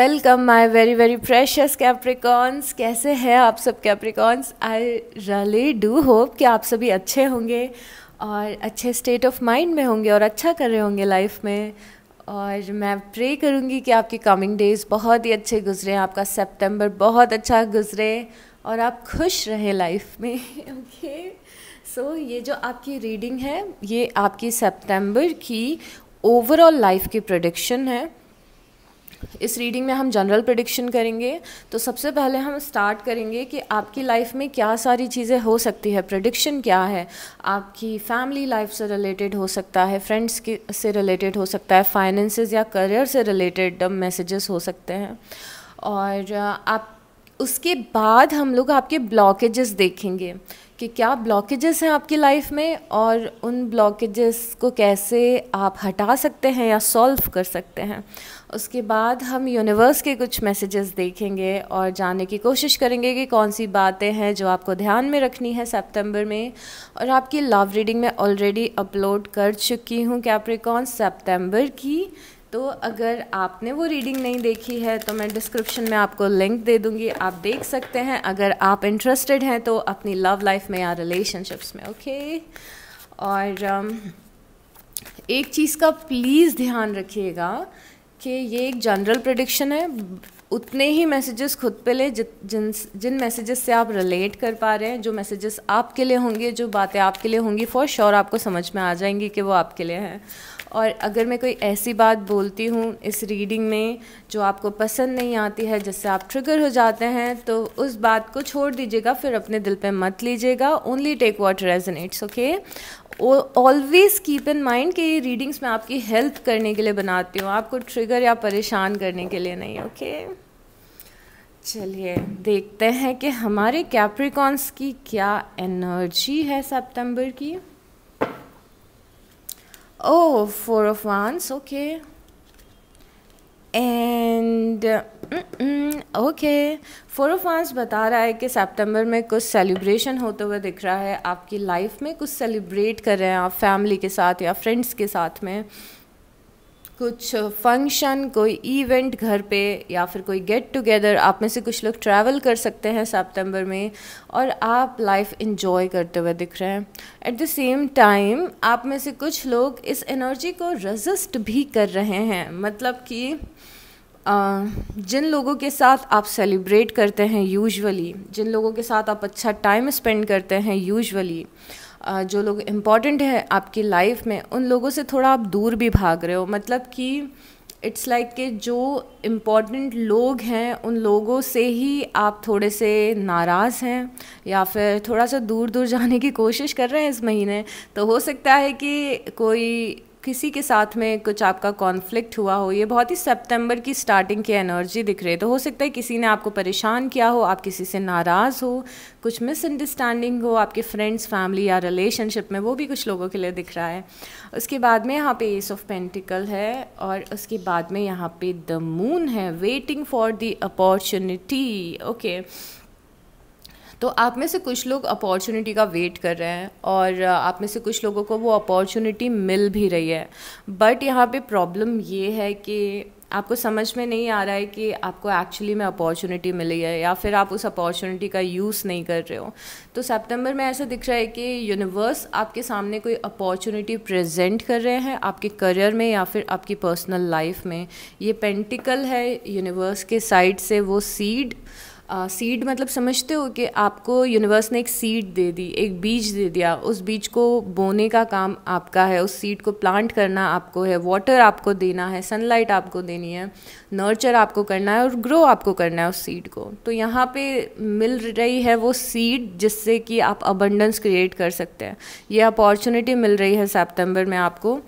Welcome my very very precious Capricorns कैसे हैं आप सब Capricorns I really do hope कि आप सभी अच्छे होंगे और अच्छे स्टेट ऑफ माइंड में होंगे और अच्छा कर रहे होंगे लाइफ में और मैं प्रे करूँगी कि आपकी कमिंग डेज बहुत ही अच्छे गुजरे आपका सितंबर बहुत अच्छा गुजरे और आप खुश रहें लाइफ में ओके सो so, ये जो आपकी रीडिंग है ये आपकी सितंबर की ओवरऑल लाइफ की प्रोडिक्शन है इस रीडिंग में हम जनरल प्रडिक्शन करेंगे तो सबसे पहले हम स्टार्ट करेंगे कि आपकी लाइफ में क्या सारी चीज़ें हो सकती है प्रडिक्शन क्या है आपकी फैमिली लाइफ से रिलेटेड हो सकता है फ्रेंड्स के से रिलेटेड हो सकता है फाइनेंसेस या करियर से रिलेटेड मैसेजेस हो सकते हैं और आप उसके बाद हम लोग आपके ब्लॉकेजेस देखेंगे कि क्या ब्लॉकेजेस हैं आपकी लाइफ में और उन ब्लॉकेजेस को कैसे आप हटा सकते हैं या सॉल्व कर सकते हैं उसके बाद हम यूनिवर्स के कुछ मैसेजेस देखेंगे और जानने की कोशिश करेंगे कि कौन सी बातें हैं जो आपको ध्यान में रखनी है सितंबर में और आपकी लव रीडिंग में ऑलरेडी अपलोड कर चुकी हूँ कैप्रिकॉन सितंबर की तो अगर आपने वो रीडिंग नहीं देखी है तो मैं डिस्क्रिप्शन में आपको लिंक दे दूंगी आप देख सकते हैं अगर आप इंटरेस्टेड हैं तो अपनी लव लाइफ में या रिलेशनशिप्स में ओके okay? और um, एक चीज़ का प्लीज़ ध्यान रखिएगा कि ये एक जनरल प्रडिक्शन है उतने ही मैसेजेस खुद पे लें जिन जिन मैसेजेस से आप रिलेट कर पा रहे हैं जो मैसेजेस आपके लिए होंगे जो बातें आपके लिए होंगी फॉर श्योर आपको समझ में आ जाएंगी कि वो आपके लिए हैं और अगर मैं कोई ऐसी बात बोलती हूँ इस रीडिंग में जो आपको पसंद नहीं आती है जिससे आप ट्रिगर हो जाते हैं तो उस बात को छोड़ दीजिएगा फिर अपने दिल पे मत लीजिएगा only take what resonates okay always keep in mind कि ये रीडिंग्स मैं आपकी हेल्प करने के लिए बनाती हूँ आपको ट्रिगर या परेशान करने के लिए नहीं ओके okay? चलिए देखते हैं कि हमारे कैप्रिकॉन्स की क्या एनर्जी है सितंबर की Oh, four of wands, okay. And okay four of wands बता रहा है कि सितंबर में कुछ सेलिब्रेशन होते हुए दिख रहा है आपकी लाइफ में कुछ सेलिब्रेट कर रहे हैं आप फैमिली के साथ या फ्रेंड्स के साथ में कुछ फंक्शन कोई इवेंट घर पे या फिर कोई गेट टुगेदर आप में से कुछ लोग ट्रैवल कर सकते हैं सितंबर में और आप लाइफ इन्जॉय करते हुए दिख रहे हैं एट द सेम टाइम आप में से कुछ लोग इस एनर्जी को रजिस्ट भी कर रहे हैं मतलब कि जिन लोगों के साथ आप सेलिब्रेट करते हैं यूजुअली जिन लोगों के साथ आप अच्छा टाइम स्पेंड करते हैं यूजुअली जो लोग इम्पॉर्टेंट हैं आपकी लाइफ में उन लोगों से थोड़ा आप दूर भी भाग रहे हो मतलब कि इट्स लाइक like के जो इम्पॉर्टेंट लोग हैं उन लोगों से ही आप थोड़े से नाराज़ हैं या फिर थोड़ा सा दूर दूर जाने की कोशिश कर रहे हैं इस महीने तो हो सकता है कि कोई किसी के साथ में कुछ आपका कॉन्फ्लिक्ट हुआ हो ये बहुत ही सितंबर की स्टार्टिंग की एनर्जी दिख रही है तो हो सकता है किसी ने आपको परेशान किया हो आप किसी से नाराज़ हो कुछ मिसअंडरस्टैंडिंग हो आपके फ्रेंड्स फैमिली या रिलेशनशिप में वो भी कुछ लोगों के लिए दिख रहा है उसके बाद में यहाँ पे एस ऑफ पेंटिकल है और उसके बाद में यहाँ पे द मून है waiting for the opportunity okay okay. तो आप में से कुछ लोग अपॉर्चुनिटी का वेट कर रहे हैं और आप में से कुछ लोगों को वो अपॉर्चुनिटी मिल भी रही है बट यहाँ पे प्रॉब्लम ये है कि आपको समझ में नहीं आ रहा है कि आपको एक्चुअली में अपॉर्चुनिटी मिली है या फिर आप उस अपॉर्चुनिटी का यूज़ नहीं कर रहे हो तो सितंबर में ऐसा दिख रहा है कि यूनिवर्स आपके सामने कोई अपॉर्चुनिटी प्रेजेंट कर रहे हैं आपके करियर में या फिर आपकी पर्सनल लाइफ में ये पेंटिकल है यूनिवर्स के साइड से वो सीड सीड uh, मतलब समझते हो कि आपको यूनिवर्स ने एक सीड दे दी एक बीज दे दिया उस बीज को बोने का काम आपका है उस सीड को प्लांट करना आपको है वाटर आपको देना है सनलाइट आपको देनी है नर्चर आपको करना है और ग्रो आपको करना है उस सीड को तो यहाँ पे मिल रही है वो सीड जिससे कि आप अबंडेंस क्रिएट कर सकते हैं ये अपॉर्चुनिटी मिल रही है सेप्टेम्बर में आपको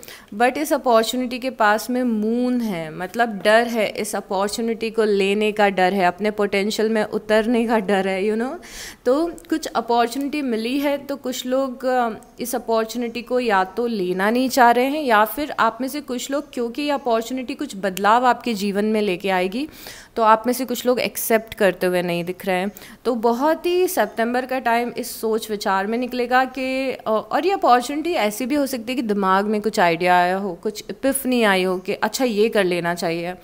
बट इस अपॉर्चुनिटी के पास में मून है मतलब डर है इस अपॉर्चुनिटी को लेने का डर है अपने पोटेंशियल में उतरने का डर है यू you नो know? तो कुछ अपॉर्चुनिटी मिली है तो कुछ लोग uh, इस अपॉर्चुनिटी को या तो लेना नहीं चाह रहे हैं या फिर आप में से कुछ लोग क्योंकि ये अपॉर्चुनिटी कुछ बदलाव आपके जीवन में लेके आएगी तो आप में से कुछ लोग एक्सेप्ट करते हुए नहीं दिख रहे हैं तो बहुत ही सितंबर का टाइम इस सोच विचार में निकलेगा कि uh, और ये अपॉर्चुनिटी ऐसी भी हो सकती है कि दिमाग में कुछ आइडिया आया हो कुछ नहीं आई हो कि अच्छा ये कर लेना चाहिए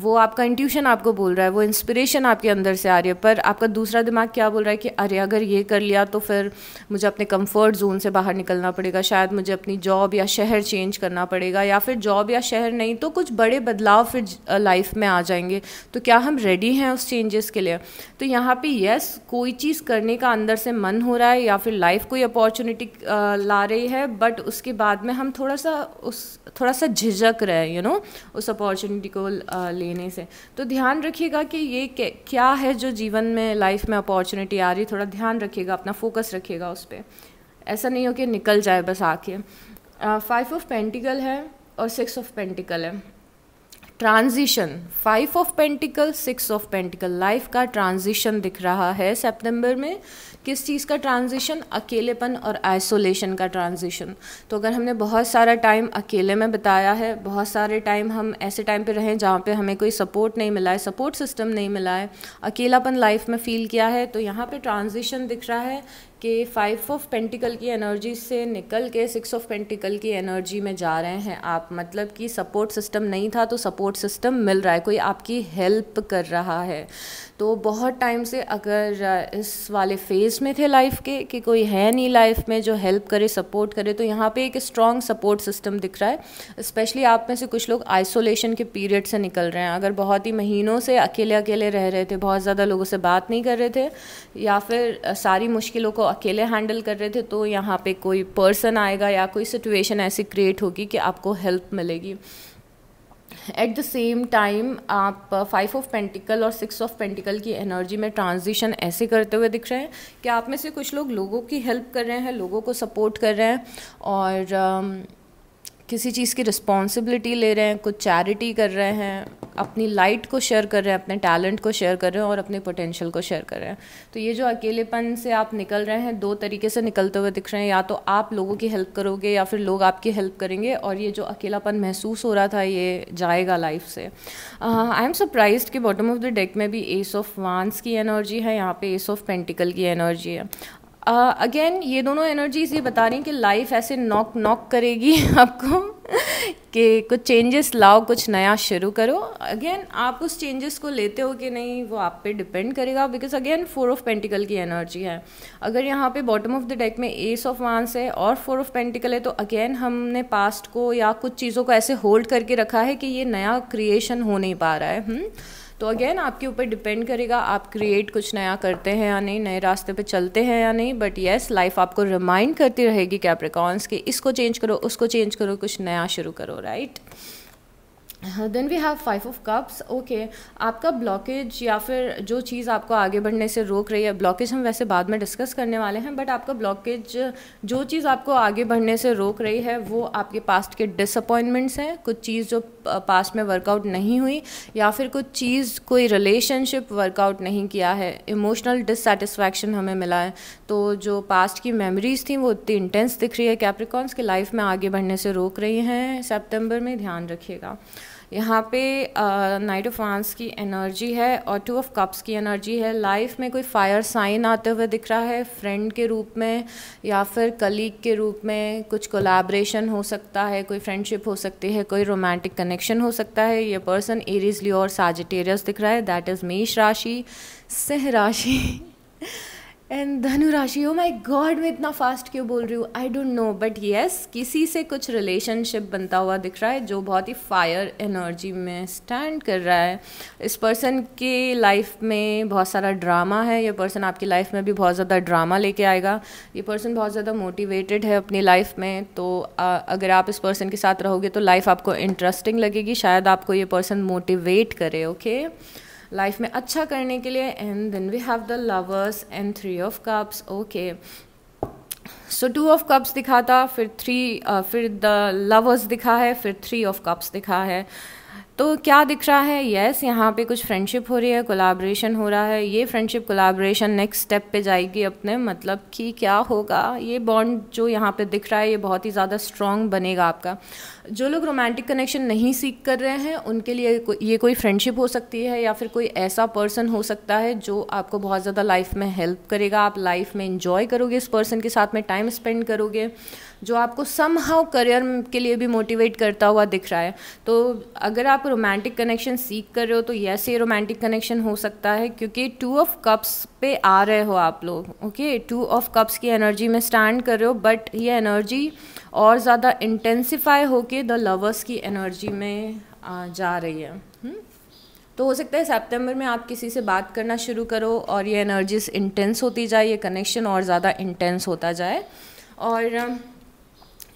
वो आपका इंट्यूशन आपको बोल रहा है वो इंस्पिरेशन आपके अंदर से आ रही है पर आपका दूसरा दिमाग क्या बोल रहा है कि अरे अगर ये कर लिया तो फिर मुझे अपने कंफर्ट जोन से बाहर निकलना पड़ेगा शायद मुझे अपनी जॉब या शहर चेंज करना पड़ेगा या फिर जॉब या शहर नहीं तो कुछ बड़े बदलाव फिर लाइफ में आ जाएंगे तो क्या हम रेडी हैं उस चेंजेस के लिए तो यहाँ पे यस कोई चीज़ करने का अंदर से मन हो रहा है या फिर लाइफ कोई अपॉर्चुनिटी ला रही है बट उसके बाद में हम थोड़ा सा उस थोड़ा सा झिझक रहे हैं यू नो उस अपॉर्चुनिटी को लेने से तो ध्यान रखिएगा कि ये क्या है जो जीवन में लाइफ में अपॉर्चुनिटी आ रही थोड़ा ध्यान रखिएगा अपना फोकस रखिएगा उस पर ऐसा नहीं हो कि निकल जाए बस आके फाइव ऑफ पेंटिकल है और सिक्स ऑफ पेंटिकल है transition five of pentacle six of pentacle life का ट्रांजिशन दिख रहा है सेप्टेम्बर में किस चीज़ का ट्रांजिशन अकेलेपन और आइसोलेशन का ट्रांजिशन तो अगर हमने बहुत सारा टाइम अकेले में बिताया है बहुत सारे टाइम हम ऐसे टाइम पे रहें जहाँ पे हमें कोई सपोर्ट नहीं मिला है सपोर्ट सिस्टम नहीं मिला है अकेलापन लाइफ में फील किया है तो यहाँ पर ट्रांजिशन दिख रहा है कि फाइव ऑफ पेंटिकल की एनर्जी से निकल के सिक्स ऑफ पेंटिकल की एनर्जी में जा रहे हैं आप मतलब कि सपोर्ट सिस्टम नहीं था तो सपोर्ट सिस्टम मिल रहा है कोई आपकी हेल्प कर रहा है तो बहुत टाइम से अगर इस वाले फेज़ में थे लाइफ के कि कोई है नहीं लाइफ में जो हेल्प करे सपोर्ट करे तो यहाँ पे एक स्ट्रॉन्ग सपोर्ट सिस्टम दिख रहा है स्पेशली आप में से कुछ लोग आइसोलेशन के पीरियड से निकल रहे हैं अगर बहुत ही महीनों से अकेले अकेले रह रहे थे बहुत ज़्यादा लोगों से बात नहीं कर रहे थे या फिर सारी मुश्किलों को अकेले हैंडल कर रहे थे तो यहाँ पे कोई पर्सन आएगा या कोई सिचुएशन ऐसी क्रिएट होगी कि आपको हेल्प मिलेगी एट द सेम टाइम आप फाइव ऑफ पेंटिकल और सिक्स ऑफ पेंटिकल की एनर्जी में ट्रांजिशन ऐसे करते हुए दिख रहे हैं कि आप में से कुछ लोग लोगों की हेल्प कर रहे हैं लोगों को सपोर्ट कर रहे हैं और um, किसी चीज़ की रिस्पॉन्सिबिलिटी ले रहे हैं कुछ चैरिटी कर रहे हैं अपनी लाइट को शेयर कर रहे हैं अपने टैलेंट को शेयर कर रहे हैं और अपने पोटेंशियल को शेयर कर रहे हैं तो ये जो अकेलेपन से आप निकल रहे हैं दो तरीके से निकलते हुए दिख रहे हैं या तो आप लोगों की हेल्प करोगे या फिर लोग आपकी हेल्प करेंगे और ये जो अकेलापन महसूस हो रहा था ये जाएगा लाइफ से आई एम सरप्राइज कि बॉटम ऑफ द डेक में भी एस ऑफ वांस की एनर्जी है यहाँ पे एस ऑफ पेंटिकल की एनर्जी है अगेन uh, ये दोनों एनर्जीज ये बता रही हैं कि लाइफ ऐसे नॉक नॉक करेगी आपको कि कुछ चेंजेस लाओ कुछ नया शुरू करो अगेन आप उस चेंजेस को लेते हो कि नहीं वो आप पे डिपेंड करेगा because again four of pentacle की एनर्जी है अगर यहाँ पे बॉटम ऑफ द डेक में एस ऑफ वांस है और फोर ऑफ पेंटिकल है तो अगेन हमने पास्ट को या कुछ चीज़ों को ऐसे होल्ड करके रखा है कि ये नया क्रिएशन हो नहीं पा रहा है हुँ? हम्म? तो अगेन आपके ऊपर डिपेंड करेगा आप क्रिएट कुछ नया करते हैं या नहीं नए रास्ते पे चलते हैं या नहीं बट येस लाइफ आपको रिमाइंड करती रहेगी कैप्रिकॉन्स कि इसको चेंज करो उसको चेंज करो कुछ नया शुरू करो right right? Then we have five of cups okay आपका ब्लॉकेज या फिर जो चीज़ आपको आगे बढ़ने से रोक रही है ब्लॉकेज हम वैसे बाद में डिस्कस करने वाले हैं बट आपका ब्लॉकेज जो चीज़ आपको आगे बढ़ने से रोक रही है वो आपके पास्ट के डिसअपॉइंटमेंट्स हैं कुछ चीज़ जो पास्ट में वर्कआउट नहीं हुई या फिर कुछ चीज़ कोई रिलेशनशिप वर्कआउट नहीं किया है इमोशनल डिससेटिस्फैक्शन हमें मिला है तो जो पास्ट की मेमोरीज थी वो इतनी इंटेंस दिख रही है कैप्रिकॉन्स के लाइफ में आगे बढ़ने से रोक रही हैं सेप्टेम्बर में ध्यान रखिएगा यहाँ पे नाइट ऑफ वांस की एनर्जी है और टू ऑफ कप्स की एनर्जी है लाइफ में कोई फायर साइन आते हुए दिख रहा है फ्रेंड के रूप में या फिर कलीग के रूप में कुछ कोलाब्रेशन हो सकता है कोई फ्रेंडशिप हो सकती है कोई रोमांटिक कनेक्शन हो सकता है ये पर्सन एरिज लियो और साजिटेरियस दिख रहा है दैट इज़ मेष राशि सिंह राशि एंड धनु राशि ओ माई गॉड मैं इतना फास्ट क्यों बोल रही हूँ I don't know but yes किसी से कुछ रिलेशनशिप बनता हुआ दिख रहा है जो बहुत ही फायर एनर्जी में स्टैंड कर रहा है इस पर्सन के लाइफ में बहुत सारा ड्रामा है ये पर्सन आपकी लाइफ में भी बहुत ज़्यादा ड्रामा लेके आएगा ये पर्सन बहुत ज़्यादा मोटिवेटेड है अपनी लाइफ में तो आ, अगर आप इस पर्सन के साथ रहोगे तो लाइफ आपको इंटरेस्टिंग लगेगी शायद आपको ये पर्सन मोटिवेट करे ओके okay? लाइफ में अच्छा करने के लिए and then we have the lovers and three of cups okay so two of cups दिखा था फिर थ्री uh, फिर द लवर्स दिखा है फिर थ्री ऑफ कप्स दिखा है तो क्या दिख रहा है यस yes, यहाँ पे कुछ फ्रेंडशिप हो रही है कोलाब्रेशन हो रहा है ये फ्रेंडशिप कोलाब्रेशन नेक्स्ट स्टेप पे जाएगी अपने मतलब कि क्या होगा ये बॉन्ड जो यहाँ पे दिख रहा है ये बहुत ही ज़्यादा स्ट्रॉन्ग बनेगा आपका जो लोग रोमांटिक कनेक्शन नहीं सीख कर रहे हैं उनके लिए को, ये कोई फ्रेंडशिप हो सकती है या फिर कोई ऐसा पर्सन हो सकता है जो आपको बहुत ज़्यादा लाइफ में हेल्प करेगा आप लाइफ में इंजॉय करोगे इस पर्सन के साथ में टाइम स्पेंड करोगे जो आपको सम हाउ करियर के लिए भी मोटिवेट करता हुआ दिख रहा है तो अगर आप रोमांटिक कनेक्शन सीख कर रहे हो तो यस ये रोमांटिक कनेक्शन हो सकता है क्योंकि टू ऑफ कप्स पे आ रहे हो आप लोग ओके टू ऑफ कप्स की एनर्जी में स्टैंड कर रहे हो बट ये एनर्जी और ज़्यादा इंटेंसीफाई होके द लवर्स की एनर्जी में जा रही है हम्म? तो हो सकता है सितंबर में आप किसी से बात करना शुरू करो और ये एनर्जीज इंटेंस होती जाए ये कनेक्शन और ज़्यादा इंटेंस होता जाए और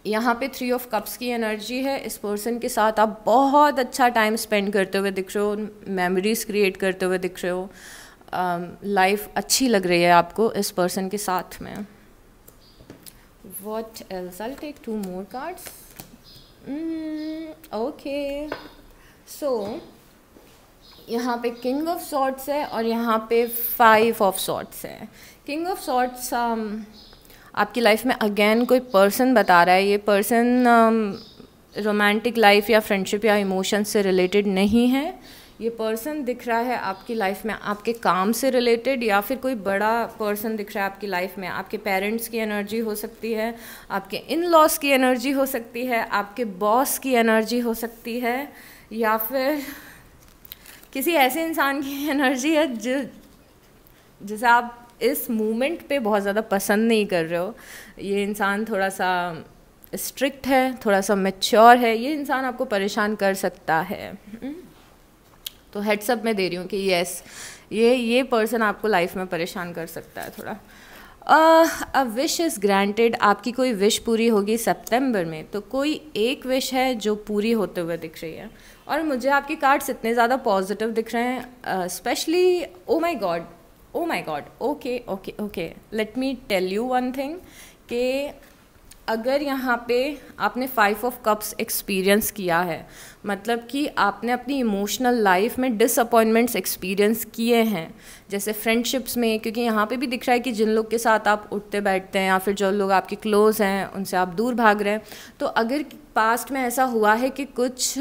यहाँ पे थ्री ऑफ कप्स की एनर्जी है इस पर्सन के साथ आप बहुत अच्छा टाइम स्पेंड करते हुए दिख रहे हो मेमोरीज क्रिएट करते हुए दिख रहे हो लाइफ um, uh, अच्छी लग रही है आपको इस पर्सन के साथ में what else I take two more cards okay so यहाँ पे किंग ऑफ सॉर्ट्स है और यहाँ पे फाइव ऑफ सॉर्ट्स है किंग ऑफ सॉर्ट्स आपकी लाइफ में अगेन कोई पर्सन बता रहा है ये पर्सन रोमांटिक लाइफ या फ्रेंडशिप या इमोशन से रिलेटेड नहीं है ये पर्सन दिख रहा है आपकी लाइफ में आपके काम से रिलेटेड या फिर कोई बड़ा पर्सन दिख रहा है आपकी लाइफ में आपके पेरेंट्स की एनर्जी हो सकती है आपके इन लॉस की एनर्जी हो सकती है आपके बॉस की एनर्जी हो सकती है या फिर किसी ऐसे इंसान की एनर्जी है जिस जिसे आप इस मोमेंट पे बहुत ज़्यादा पसंद नहीं कर रहे हो ये इंसान थोड़ा सा स्ट्रिक्ट है थोड़ा सा मेच्योर है ये इंसान आपको परेशान कर सकता है हम्म। तो हेडसअप मैं दे रही हूँ कि यस ये ये पर्सन आपको लाइफ में परेशान कर सकता है थोड़ा अ विश इज़ ग्रांटेड आपकी कोई विश पूरी होगी सितंबर में तो कोई एक विश है जो पूरी होते हुए दिख रही है और मुझे आपके कार्ड्स इतने ज़्यादा पॉजिटिव दिख रहे हैं specially oh my god oh my god okay okay okay let me tell you one thing के अगर यहाँ पे आपने फाइव ऑफ कप्स एक्सपीरियंस किया है मतलब कि आपने अपनी इमोशनल लाइफ में डिसअपॉइंटमेंट्स एक्सपीरियंस किए हैं जैसे फ्रेंडशिप्स में क्योंकि यहाँ पे भी दिख रहा है कि जिन लोग के साथ आप उठते बैठते हैं या फिर जो लोग आपके क्लोज़ हैं उनसे आप दूर भाग रहे हैं तो अगर पास्ट में ऐसा हुआ है कि कुछ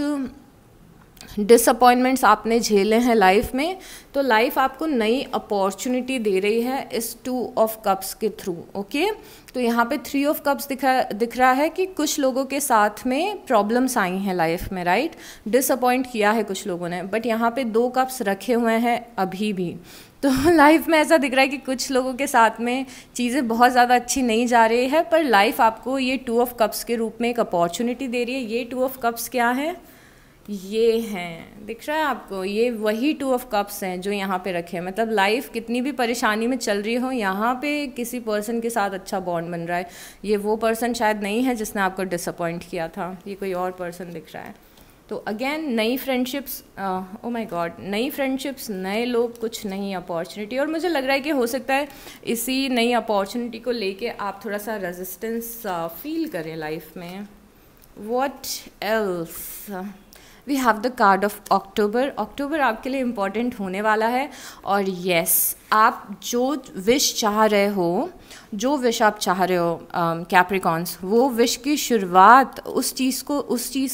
डिसअपॉइंटमेंट्स आपने झेले हैं लाइफ में तो लाइफ आपको नई अपॉर्चुनिटी दे रही है इस टू ऑफ कप्स के थ्रू ओके तो यहाँ पे थ्री ऑफ कप्स दिखा दिख रहा है कि कुछ लोगों के साथ में प्रॉब्लम्स आई हैं लाइफ में राइट डिसअपॉइंट किया है कुछ लोगों ने बट यहाँ पे दो कप्स रखे हुए हैं अभी भी तो लाइफ में ऐसा दिख रहा है कि कुछ लोगों के साथ में चीज़ें बहुत ज़्यादा अच्छी नहीं जा रही है पर लाइफ आपको ये टू ऑफ कप्स के रूप में एक अपॉर्चुनिटी दे रही है ये टू ऑफ कप्स क्या है ये हैं दिख रहा है आपको ये वही टू ऑफ कप्स हैं जो यहाँ पे रखे हैं मतलब लाइफ कितनी भी परेशानी में चल रही हो यहाँ पे किसी पर्सन के साथ अच्छा बॉन्ड बन रहा है ये वो पर्सन शायद नहीं है जिसने आपको डिसअपॉइंट किया था ये कोई और पर्सन दिख रहा है तो अगेन नई फ्रेंडशिप्स ओ माय गॉड नई फ्रेंडशिप्स नए लोग कुछ नई अपॉर्चुनिटी और मुझे लग रहा है कि हो सकता है इसी नई अपॉर्चुनिटी को लेके आप थोड़ा सा रेजिस्टेंस फील करें लाइफ में what else we have the card of October October आपके लिए इम्पॉर्टेंट होने वाला है और येस आप जो विश चाह रहे हो जो विश आप चाह रहे हो कैप्रिकॉन्स um, वो विश की शुरुआत उस चीज़ को उस चीज़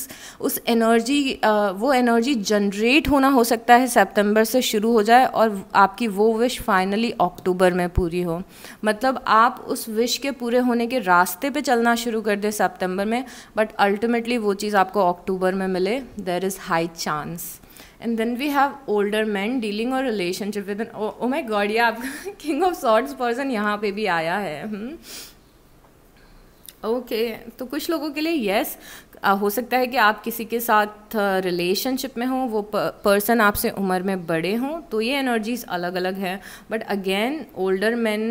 उस एनर्जी uh, वो एनर्जी जनरेट होना हो सकता है सितंबर से शुरू हो जाए और आपकी वो विश फाइनली अक्टूबर में पूरी हो मतलब आप उस विश के पूरे होने के रास्ते पे चलना शुरू कर दें सितंबर में बट अल्टीमेटली वो चीज़ आपको अक्टूबर में मिले there is high chance and then we have older man dealing और relationship with oh my god ये आपका किंग ऑफ सॉर्ट्स पर्सन यहाँ पे भी आया है ओके हम्म। okay, तो कुछ लोगों के लिए येस yes, हो सकता है कि आप किसी के साथ रिलेशनशिप में हों वो पर्सन आपसे उम्र में बड़े हों तो ये एनर्जीज अलग अलग हैं बट अगेन ओल्डर मैन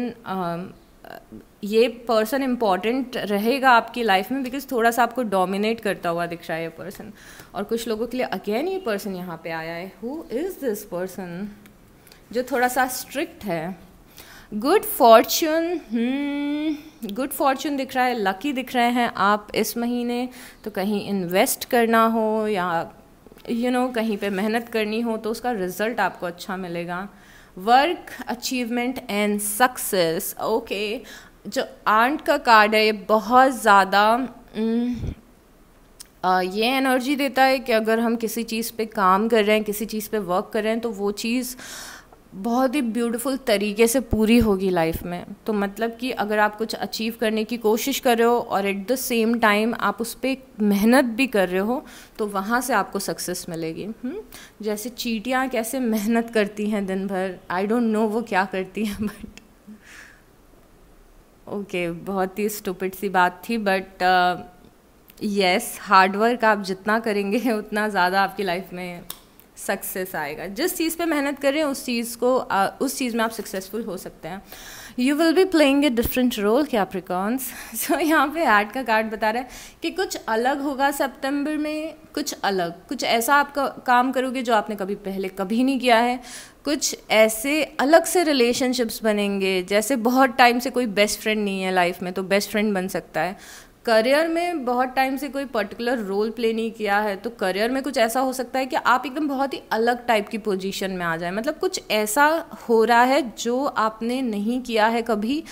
ये पर्सन इम्पॉर्टेंट रहेगा आपकी लाइफ में बिकॉज थोड़ा सा आपको डोमिनेट करता हुआ दिख रहा है ये पर्सन और कुछ लोगों के लिए अगेन ये पर्सन यहाँ पे आया है हु इज़ दिस पर्सन जो थोड़ा सा स्ट्रिक्ट है गुड फॉर्चून गुड फॉर्चून दिख रहा है लकी दिख रहे हैं आप इस महीने तो कहीं इन्वेस्ट करना हो या यू you नो know, कहीं पे मेहनत करनी हो तो उसका रिजल्ट आपको अच्छा मिलेगा work achievement and success okay जो आंट का कार्ड है ये बहुत ज़्यादा ये एनर्जी देता है कि अगर हम किसी चीज़ पे काम कर रहे हैं किसी चीज़ पे वर्क कर रहे हैं तो वो चीज़ बहुत ही ब्यूटीफुल तरीके से पूरी होगी लाइफ में तो मतलब कि अगर आप कुछ अचीव करने की कोशिश कर रहे हो और एट द सेम टाइम आप उस पर मेहनत भी कर रहे हो तो वहाँ से आपको सक्सेस मिलेगी हुँ? हम्म? जैसे चीटियाँ कैसे मेहनत करती हैं दिन भर आई डोंट नो वो क्या करती हैं बट ओके okay, बहुत ही स्टूपिड सी बात थी बट यस हार्डवर्क आप जितना करेंगे उतना ज़्यादा आपकी लाइफ में सक्सेस आएगा जिस चीज़ पे मेहनत कर रहे हैं उस चीज़ को आ, uh, उस चीज़ में आप सक्सेसफुल हो सकते हैं you will be playing a different role Capricorns so यहाँ पे आर्ट का कार्ड बता रहा है कि कुछ अलग होगा सितंबर में कुछ अलग कुछ ऐसा आप का, काम करोगे जो आपने कभी पहले कभी नहीं किया है कुछ ऐसे अलग से रिलेशनशिप्स बनेंगे जैसे बहुत टाइम से कोई बेस्ट फ्रेंड नहीं है लाइफ में तो बेस्ट फ्रेंड बन सकता है करियर में बहुत टाइम से कोई पर्टिकुलर रोल प्ले नहीं किया है तो करियर में कुछ ऐसा हो सकता है कि आप एकदम बहुत ही अलग टाइप की पोजीशन में आ जाए मतलब कुछ ऐसा हो रहा है जो आपने नहीं किया है कभी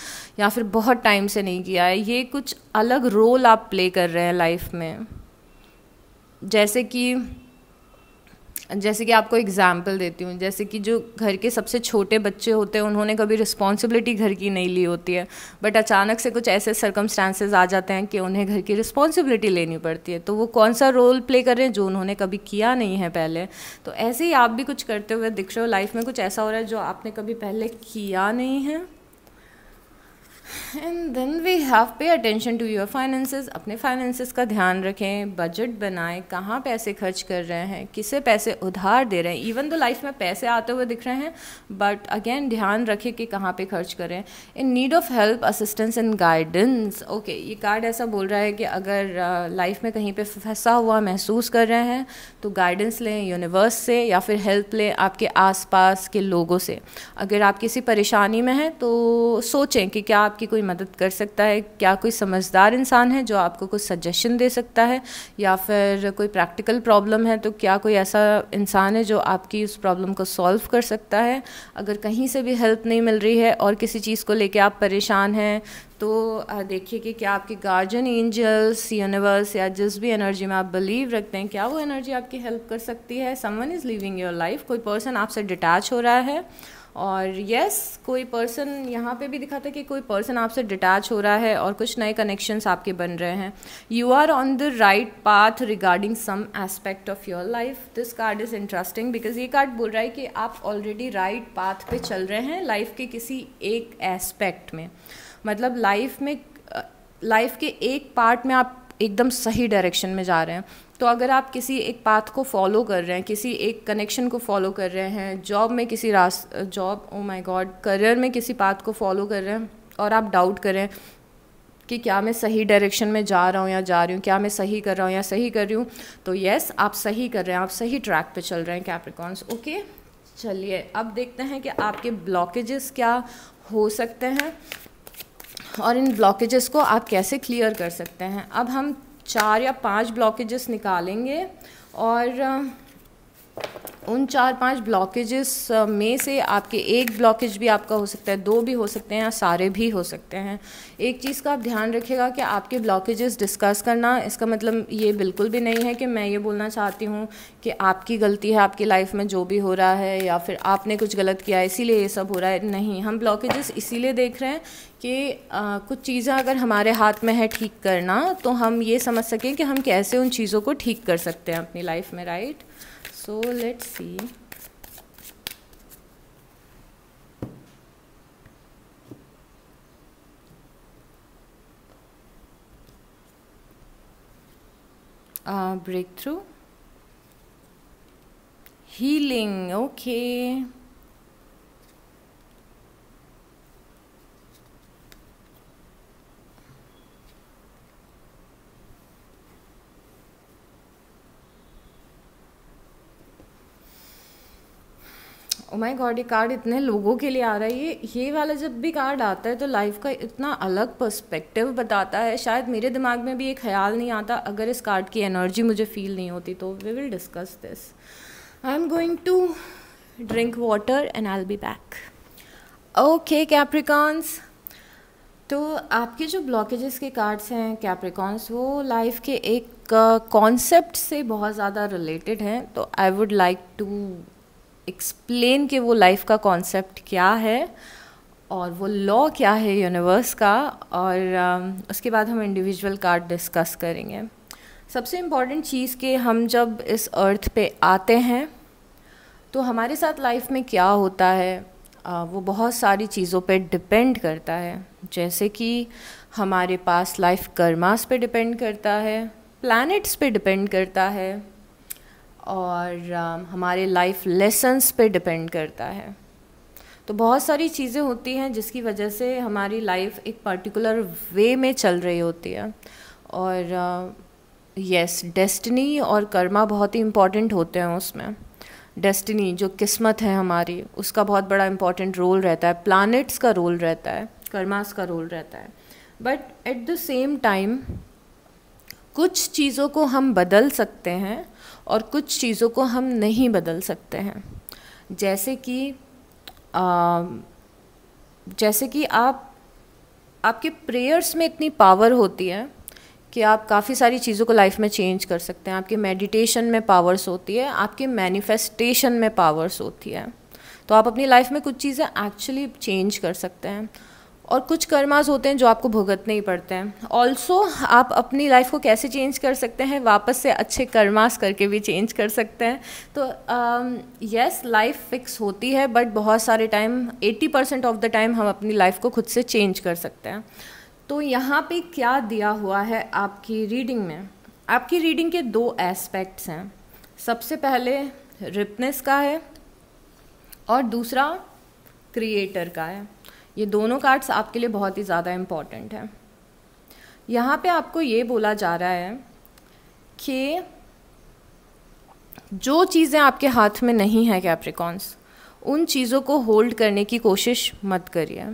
या फिर बहुत टाइम से नहीं किया है ये कुछ अलग रोल आप प्ले कर रहे हैं लाइफ में जैसे कि जैसे कि आपको एग्जाम्पल देती हूँ जैसे कि जो घर के सबसे छोटे बच्चे होते हैं उन्होंने कभी रिस्पॉन्सिबिलिटी घर की नहीं ली होती है बट अचानक से कुछ ऐसे सर्कमस्टांसेस आ जाते हैं कि उन्हें घर की रिस्पॉन्सिबिलिटी लेनी पड़ती है तो वो कौन सा रोल प्ले कर रहे हैं जो उन्होंने कभी किया नहीं है पहले तो ऐसे ही आप भी कुछ करते हुए दिख रहे हो लाइफ में कुछ ऐसा हो रहा है जो आपने कभी पहले किया नहीं है and then we have pay attention to your finances अपने फाइनेंसेस का ध्यान रखें बजट बनाएं कहाँ पैसे खर्च कर रहे हैं किसे पैसे उधार दे रहे हैं इवन तो लाइफ में पैसे आते हुए दिख रहे हैं बट अगेन ध्यान रखें कि कहाँ पे खर्च करें in need of help assistance and guidance okay ये कार्ड ऐसा बोल रहा है कि अगर लाइफ uh, में कहीं पर फंसा हुआ महसूस कर रहे हैं तो गाइडेंस लें यूनिवर्स से या फिर हेल्प लें आपके आसपास के लोगों से अगर आप किसी परेशानी में हैं तो सोचें कि क्या आपकी कोई मदद कर सकता है क्या कोई समझदार इंसान है जो आपको कुछ सजेशन दे सकता है या फिर कोई प्रैक्टिकल प्रॉब्लम है तो क्या कोई ऐसा इंसान है जो आपकी उस प्रॉब्लम को सॉल्व कर सकता है अगर कहीं से भी हेल्प नहीं मिल रही है और किसी चीज़ को लेके आप परेशान हैं तो देखिए कि क्या आपके गार्जियन एंजल्स यूनिवर्स या जिस भी एनर्जी में आप बिलीव रखते हैं क्या वो एनर्जी आपकी हेल्प कर सकती है someone is living your life कोई पर्सन आपसे डिटैच हो रहा है और यस yes, कोई पर्सन यहाँ पे भी दिखाता है कि कोई पर्सन आपसे डिटैच हो रहा है और कुछ नए कनेक्शंस आपके बन रहे हैं you are on the right path regarding some aspect of your life this card is interesting because ये कार्ड बोल रहा है कि आप ऑलरेडी राइट पाथ पे चल रहे हैं लाइफ के किसी एक एस्पेक्ट में मतलब लाइफ में लाइफ के एक पार्ट में आप एकदम सही डायरेक्शन में जा रहे हैं तो अगर आप किसी एक पाथ को फॉलो कर रहे हैं किसी एक कनेक्शन को फॉलो कर रहे हैं जॉब में किसी रास्त job oh my god career में किसी पाथ को फॉलो कर रहे हैं और आप डाउट करें कि क्या मैं सही डायरेक्शन में जा रहा हूँ या जा रही हूँ क्या मैं सही कर रहा हूँ या सही कर रही हूँ तो येस आप सही कर रहे हैं आप सही ट्रैक पे चल रहे हैं कैप्रिकॉन्स ओके चलिए अब देखते हैं कि आपके ब्लॉकेजेस क्या हो सकते हैं और इन ब्लॉकेजेस को आप कैसे क्लियर कर सकते हैं अब हम चार या पांच ब्लॉकेजेस निकालेंगे और उन चार पांच ब्लॉकेजेस में से आपके एक ब्लॉकेज भी आपका हो सकता है दो भी हो सकते हैं या सारे भी हो सकते हैं एक चीज़ का आप ध्यान रखिएगा कि आपके ब्लॉकेजेस डिस्कस करना इसका मतलब ये बिल्कुल भी नहीं है कि मैं ये बोलना चाहती हूँ कि आपकी गलती है आपकी लाइफ में जो भी हो रहा है या फिर आपने कुछ गलत किया है इसीलिए ये सब हो रहा है नहीं हम ब्लॉकेजेस इसीलिए देख रहे हैं कि आ, कुछ चीज़ें अगर हमारे हाथ में है ठीक करना तो हम ये समझ सकें कि हम कैसे उन चीज़ों को ठीक कर सकते हैं अपनी लाइफ में right so let's see uh, breakthrough healing okay oh my god ये कार्ड इतने लोगों के लिए आ रहा है ये ये वाला जब भी कार्ड आता है तो लाइफ का इतना अलग पर्सपेक्टिव बताता है शायद मेरे दिमाग में भी ये ख्याल नहीं आता अगर इस कार्ड की एनर्जी मुझे फील नहीं होती तो we will discuss this I am going to drink water and I be back okay Capricorns तो आपके जो ब्लॉकेजेस के कार्ड्स हैं कैप्रिकॉन्स वो लाइफ के एक कॉन्सेप्ट uh, से बहुत ज़्यादा रिलेटेड हैं तो I would like to explain कि वो लाइफ का कॉन्सेप्ट क्या है और वो लॉ क्या है यूनिवर्स का और um, उसके बाद हम इंडिविजुअल कार्ड डिस्कस करेंगे सबसे इम्पॉर्टेंट चीज़ कि हम जब इस अर्थ पे आते हैं तो हमारे साथ लाइफ में क्या होता है आ, वो बहुत सारी चीज़ों पे डिपेंड करता है जैसे कि हमारे पास लाइफ कर्मास पे डिपेंड करता है प्लैनेट्स पे डिपेंड करता है और um, हमारे लाइफ लेसन्स पे डिपेंड करता है तो बहुत सारी चीज़ें होती हैं जिसकी वजह से हमारी लाइफ एक पर्टिकुलर वे में चल रही होती है और यस uh, डेस्टिनी और कर्मा बहुत ही इम्पॉर्टेंट होते हैं उसमें डेस्टिनी जो किस्मत है हमारी उसका बहुत बड़ा इम्पॉर्टेंट रोल रहता है प्लानट्स का रोल रहता है कर्मास का रोल रहता है but at the same time कुछ चीज़ों को हम बदल सकते हैं और कुछ चीज़ों को हम नहीं बदल सकते हैं जैसे कि आ, जैसे कि आप आपके प्रेयर्स में इतनी पावर होती है कि आप काफ़ी सारी चीज़ों को लाइफ में चेंज कर सकते हैं आपके मेडिटेशन में पावर्स होती है आपके मैनिफेस्टेशन में पावर्स होती है तो आप अपनी लाइफ में कुछ चीज़ें एक्चुअली चेंज कर सकते हैं और कुछ कर्माज होते हैं जो आपको भुगतने ही पड़ते हैं ऑल्सो आप अपनी लाइफ को कैसे चेंज कर सकते हैं वापस से अच्छे कर्मास करके भी चेंज कर सकते हैं तो यस लाइफ फिक्स होती है बट बहुत सारे time 80 percent of the time हम अपनी लाइफ को खुद से चेंज कर सकते हैं तो यहाँ पे क्या दिया हुआ है आपकी रीडिंग में आपकी रीडिंग के दो एस्पेक्ट्स हैं सबसे पहले रिपनेस का है और दूसरा क्रिएटर का है ये दोनों कार्ड्स आपके लिए बहुत ही ज़्यादा इम्पॉर्टेंट हैं यहाँ पे आपको ये बोला जा रहा है कि जो चीज़ें आपके हाथ में नहीं है कैप्रिकॉन्स उन चीज़ों को होल्ड करने की कोशिश मत करिए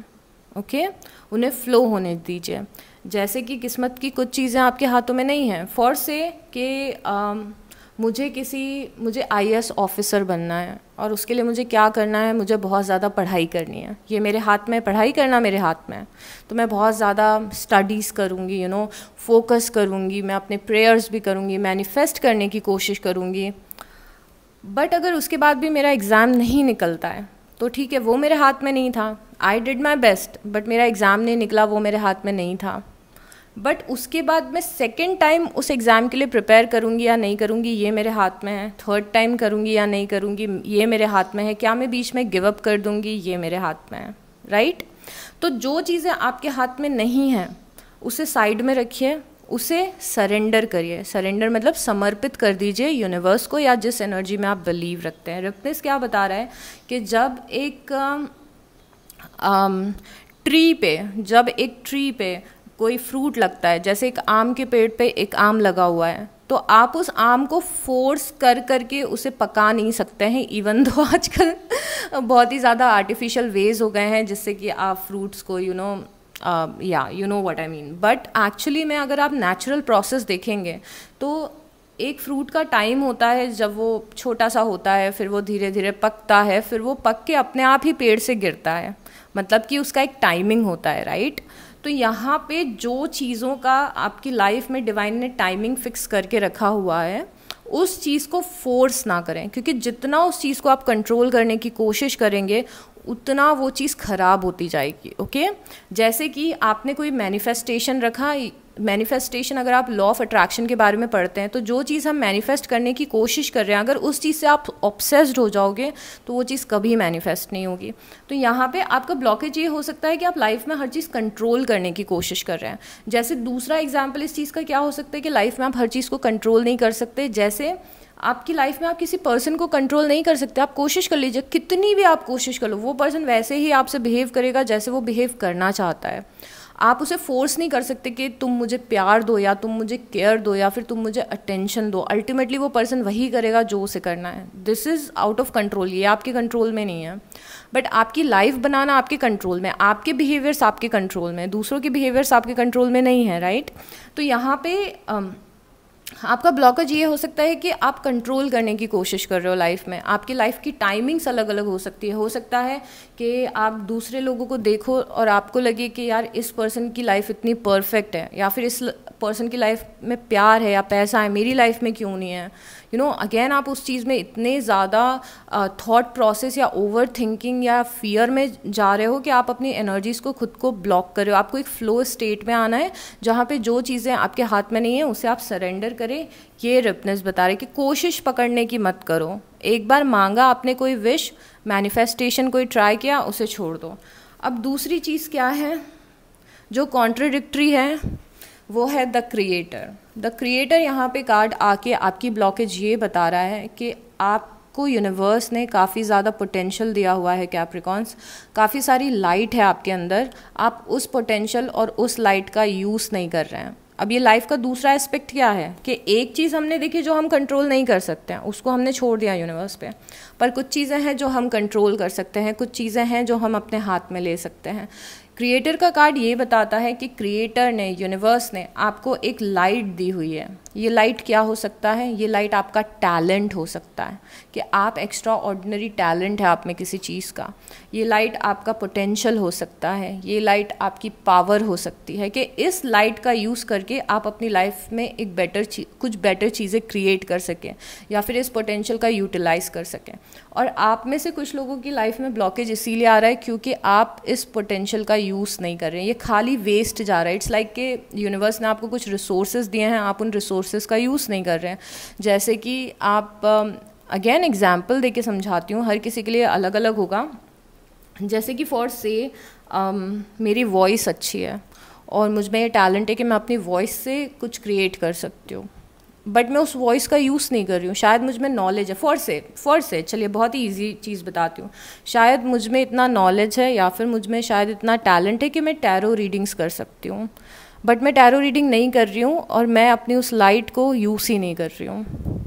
ओके उन्हें फ्लो होने दीजिए जैसे कि किस्मत की कुछ चीज़ें आपके हाथों में नहीं हैं फॉर से कि um, मुझे किसी मुझे आई ऑफिसर बनना है और उसके लिए मुझे क्या करना है मुझे बहुत ज़्यादा पढ़ाई करनी है ये मेरे हाथ में पढ़ाई करना मेरे हाथ में है तो मैं बहुत ज़्यादा स्टडीज़ करूँगी यू नो फोकस करूँगी मैं अपने प्रेयर्स भी करूँगी मैनिफेस्ट करने की कोशिश करूँगी बट अगर उसके बाद भी मेरा एग्ज़ाम नहीं निकलता है तो ठीक है वो मेरे हाथ में नहीं था I did my best but मेरा एग्ज़ाम नहीं निकला वो मेरे हाथ में नहीं था बट उसके बाद मैं सेकेंड टाइम उस एग्ज़ाम के लिए प्रिपेयर करूँगी या नहीं करूँगी ये मेरे हाथ में है थर्ड टाइम करूँगी या नहीं करूँगी ये मेरे हाथ में है क्या मैं बीच में गिव अप कर दूँगी ये मेरे हाथ में है राइट तो जो चीज़ें आपके हाथ में नहीं हैं उसे साइड में रखिए उसे सरेंडर करिए सरेंडर मतलब समर्पित कर दीजिए यूनिवर्स को या जिस एनर्जी में आप बिलीव रखते हैं रिपनेस क्या बता रहा है कि जब एक ट्री um, um, पे जब एक ट्री पे कोई फ्रूट लगता है जैसे एक आम के पेड़ पे एक आम लगा हुआ है तो आप उस आम को फोर्स कर करके उसे पका नहीं सकते हैं इवन दो आजकल बहुत ही ज़्यादा आर्टिफिशियल वेज हो गए हैं जिससे कि आप फ्रूट्स को यू नो या you know what I mean but actually में अगर आप नेचुरल प्रोसेस देखेंगे तो एक फ्रूट का टाइम होता है जब वो छोटा सा होता है फिर वो धीरे धीरे पकता है फिर वो पक के अपने आप ही पेड़ से गिरता है मतलब कि उसका एक टाइमिंग होता है राइट right? तो यहाँ पे जो चीज़ों का आपकी लाइफ में डिवाइन ने टाइमिंग फिक्स करके रखा हुआ है उस चीज़ को फोर्स ना करें क्योंकि जितना उस चीज़ को आप कंट्रोल करने की कोशिश करेंगे उतना वो चीज़ ख़राब होती जाएगी ओके जैसे कि आपने कोई मैनिफेस्टेशन रखा मैनिफेस्टेशन अगर आप लॉ ऑफ अट्रैक्शन के बारे में पढ़ते हैं तो जो चीज़ हम मैनिफेस्ट करने की कोशिश कर रहे हैं अगर उस चीज़ से आप ऑब्सेस्ड हो जाओगे तो वो चीज़ कभी मैनिफेस्ट नहीं होगी तो यहाँ पे आपका ब्लॉकेज ये हो सकता है कि आप लाइफ में हर चीज़ कंट्रोल करने की कोशिश कर रहे हैं जैसे दूसरा एग्जाम्पल इस चीज़ का क्या हो सकता है कि लाइफ में आप हर चीज़ को कंट्रोल नहीं कर सकते जैसे आपकी लाइफ में आप किसी पर्सन को कंट्रोल नहीं कर सकते आप कोशिश कर लीजिए कितनी भी आप कोशिश कर लो वो पर्सन वैसे ही आपसे बिहेव करेगा जैसे वो बिहेव करना चाहता है आप उसे फोर्स नहीं कर सकते कि तुम मुझे प्यार दो या तुम मुझे केयर दो या फिर तुम मुझे अटेंशन दो अल्टीमेटली वो पर्सन वही करेगा जो उसे करना है this is out of control ये आपके कंट्रोल में नहीं है बट आपकी लाइफ बनाना आपके कंट्रोल में आपके बिहेवियर्स आपके कंट्रोल में दूसरों के बिहेवियर्स आपके कंट्रोल में नहीं है राइट right? तो यहाँ पे um, आपका ब्लॉकेज ये हो सकता है कि आप कंट्रोल करने की कोशिश कर रहे हो लाइफ में आपकी लाइफ की टाइमिंग्स अलग अलग हो सकती है हो सकता है कि आप दूसरे लोगों को देखो और आपको लगे कि यार इस पर्सन की लाइफ इतनी परफेक्ट है या फिर इस पर्सन की लाइफ में प्यार है या पैसा है मेरी लाइफ में क्यों नहीं है यू नो अगेन आप उस चीज़ में इतने ज़्यादा थॉट प्रोसेस या ओवर थिंकिंग या फियर में जा रहे हो कि आप अपनी एनर्जीज़ को खुद को ब्लॉक कर रहे हो आपको एक फ्लो स्टेट में आना है जहाँ पे जो चीज़ें आपके हाथ में नहीं है उसे आप सरेंडर करें ये रिपनेस बता रहे कि कोशिश पकड़ने की मत करो एक बार मांगा आपने कोई विश मैनिफेस्टेशन कोई ट्राई किया उसे छोड़ दो अब दूसरी चीज़ क्या है जो कॉन्ट्रडिक्ट्री है वो है द क्रिएटर द क्रिएटर यहाँ पे कार्ड आके आपकी ब्लॉकेज ये बता रहा है कि आपको यूनिवर्स ने काफ़ी ज़्यादा पोटेंशियल दिया हुआ है कैप्रिकॉन्स काफ़ी सारी लाइट है आपके अंदर आप उस पोटेंशियल और उस लाइट का यूज़ नहीं कर रहे हैं अब ये लाइफ का दूसरा एस्पेक्ट क्या है कि एक चीज़ हमने देखी जो हम कंट्रोल नहीं कर सकते हैं उसको हमने छोड़ दिया यूनिवर्स पे पर कुछ चीज़ें हैं जो हम कंट्रोल कर सकते हैं कुछ चीज़ें हैं जो हम अपने हाथ में ले सकते हैं क्रिएटर का कार्ड ये बताता है कि क्रिएटर ने यूनिवर्स ने आपको एक लाइट दी हुई है ये लाइट क्या हो सकता है ये लाइट आपका टैलेंट हो सकता है कि आप एक्स्ट्रा ऑर्डनरी टैलेंट है आप में किसी चीज़ का ये लाइट आपका पोटेंशियल हो सकता है ये लाइट आपकी पावर हो सकती है कि इस लाइट का यूज़ करके आप अपनी लाइफ में एक बेटर चीज कुछ बेटर चीज़ें क्रिएट कर सकें या फिर इस पोटेंशियल का यूटिलाइज़ कर सकें और आप में से कुछ लोगों की लाइफ में ब्लॉकेज इसीलिए आ रहा है क्योंकि आप इस पोटेंशियल का यूज़ नहीं कर रहे हैं ये खाली वेस्ट जा रहा है इट्स लाइक के यूनिवर्स ने आपको कुछ रिसोर्सेज दिए हैं आप उन रिसोर्सेज का यूज़ नहीं कर रहे हैं जैसे कि आप अगेन एग्जाम्पल दे के समझाती हूँ हर किसी के लिए अलग अलग होगा जैसे कि फॉर से um, मेरी वॉइस अच्छी है और मुझ में ये टैलेंट है कि मैं अपनी वॉइस से कुछ क्रिएट कर सकती हूँ बट मैं उस वॉइस का यूज़ नहीं कर रही हूँ शायद मुझ में नॉलेज है फॉर से फॉर से चलिए बहुत ही ईजी चीज़ बताती हूँ शायद मुझ में इतना नॉलेज है या फिर मुझ में शायद इतना टैलेंट है कि मैं टैरो रीडिंग्स कर सकती हूँ बट मैं टैरो रीडिंग नहीं कर रही हूँ और मैं अपनी उस लाइट को यूज़ ही नहीं कर रही हूँ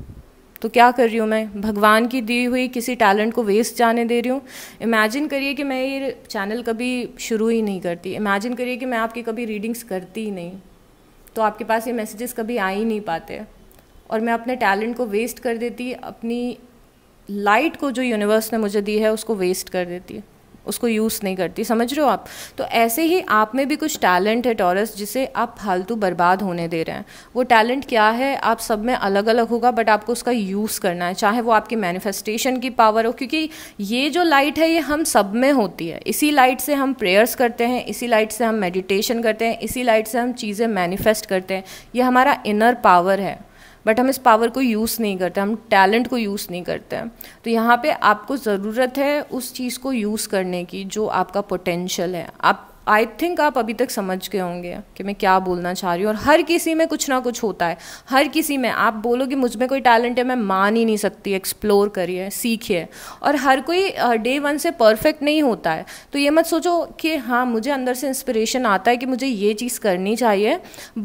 तो क्या कर रही हूँ मैं भगवान की दी हुई किसी टैलेंट को वेस्ट जाने दे रही हूँ इमेजिन करिए कि मैं ये चैनल कभी शुरू ही नहीं करती इमेजिन करिए कि मैं आपकी कभी रीडिंग्स करती ही नहीं तो आपके पास ये मैसेजेस कभी आ ही नहीं पाते और मैं अपने टैलेंट को वेस्ट कर देती अपनी लाइट को जो यूनिवर्स ने मुझे दी है उसको वेस्ट कर देती उसको यूज़ नहीं करती समझ रहे हो आप तो ऐसे ही आप में भी कुछ टैलेंट है टॉरस जिसे आप फालतू बर्बाद होने दे रहे हैं वो टैलेंट क्या है आप सब में अलग अलग होगा बट आपको उसका यूज़ करना है चाहे वो आपकी मैनिफेस्टेशन की पावर हो क्योंकि ये जो लाइट है ये हम सब में होती है इसी लाइट से हम प्रेयर्स करते हैं इसी लाइट से हम मेडिटेशन करते हैं इसी लाइट से हम चीज़ें मैनिफेस्ट करते हैं ये हमारा इनर पावर है बट हम इस पावर को यूज़ नहीं करते हम टैलेंट को यूज़ नहीं करते हैं तो यहाँ पे आपको ज़रूरत है उस चीज़ को यूज़ करने की जो आपका पोटेंशल है आप आई थिंक आप अभी तक समझ गए होंगे कि मैं क्या बोलना चाह रही हूँ और हर किसी में कुछ ना कुछ होता है हर किसी में आप बोलो कि मुझ में कोई टैलेंट है मैं मान ही नहीं सकती एक्सप्लोर करिए सीखिए और हर कोई डे वन से परफेक्ट नहीं होता है तो ये मत सोचो कि हाँ मुझे अंदर से इंस्पिरेशन आता है कि मुझे ये चीज़ करनी चाहिए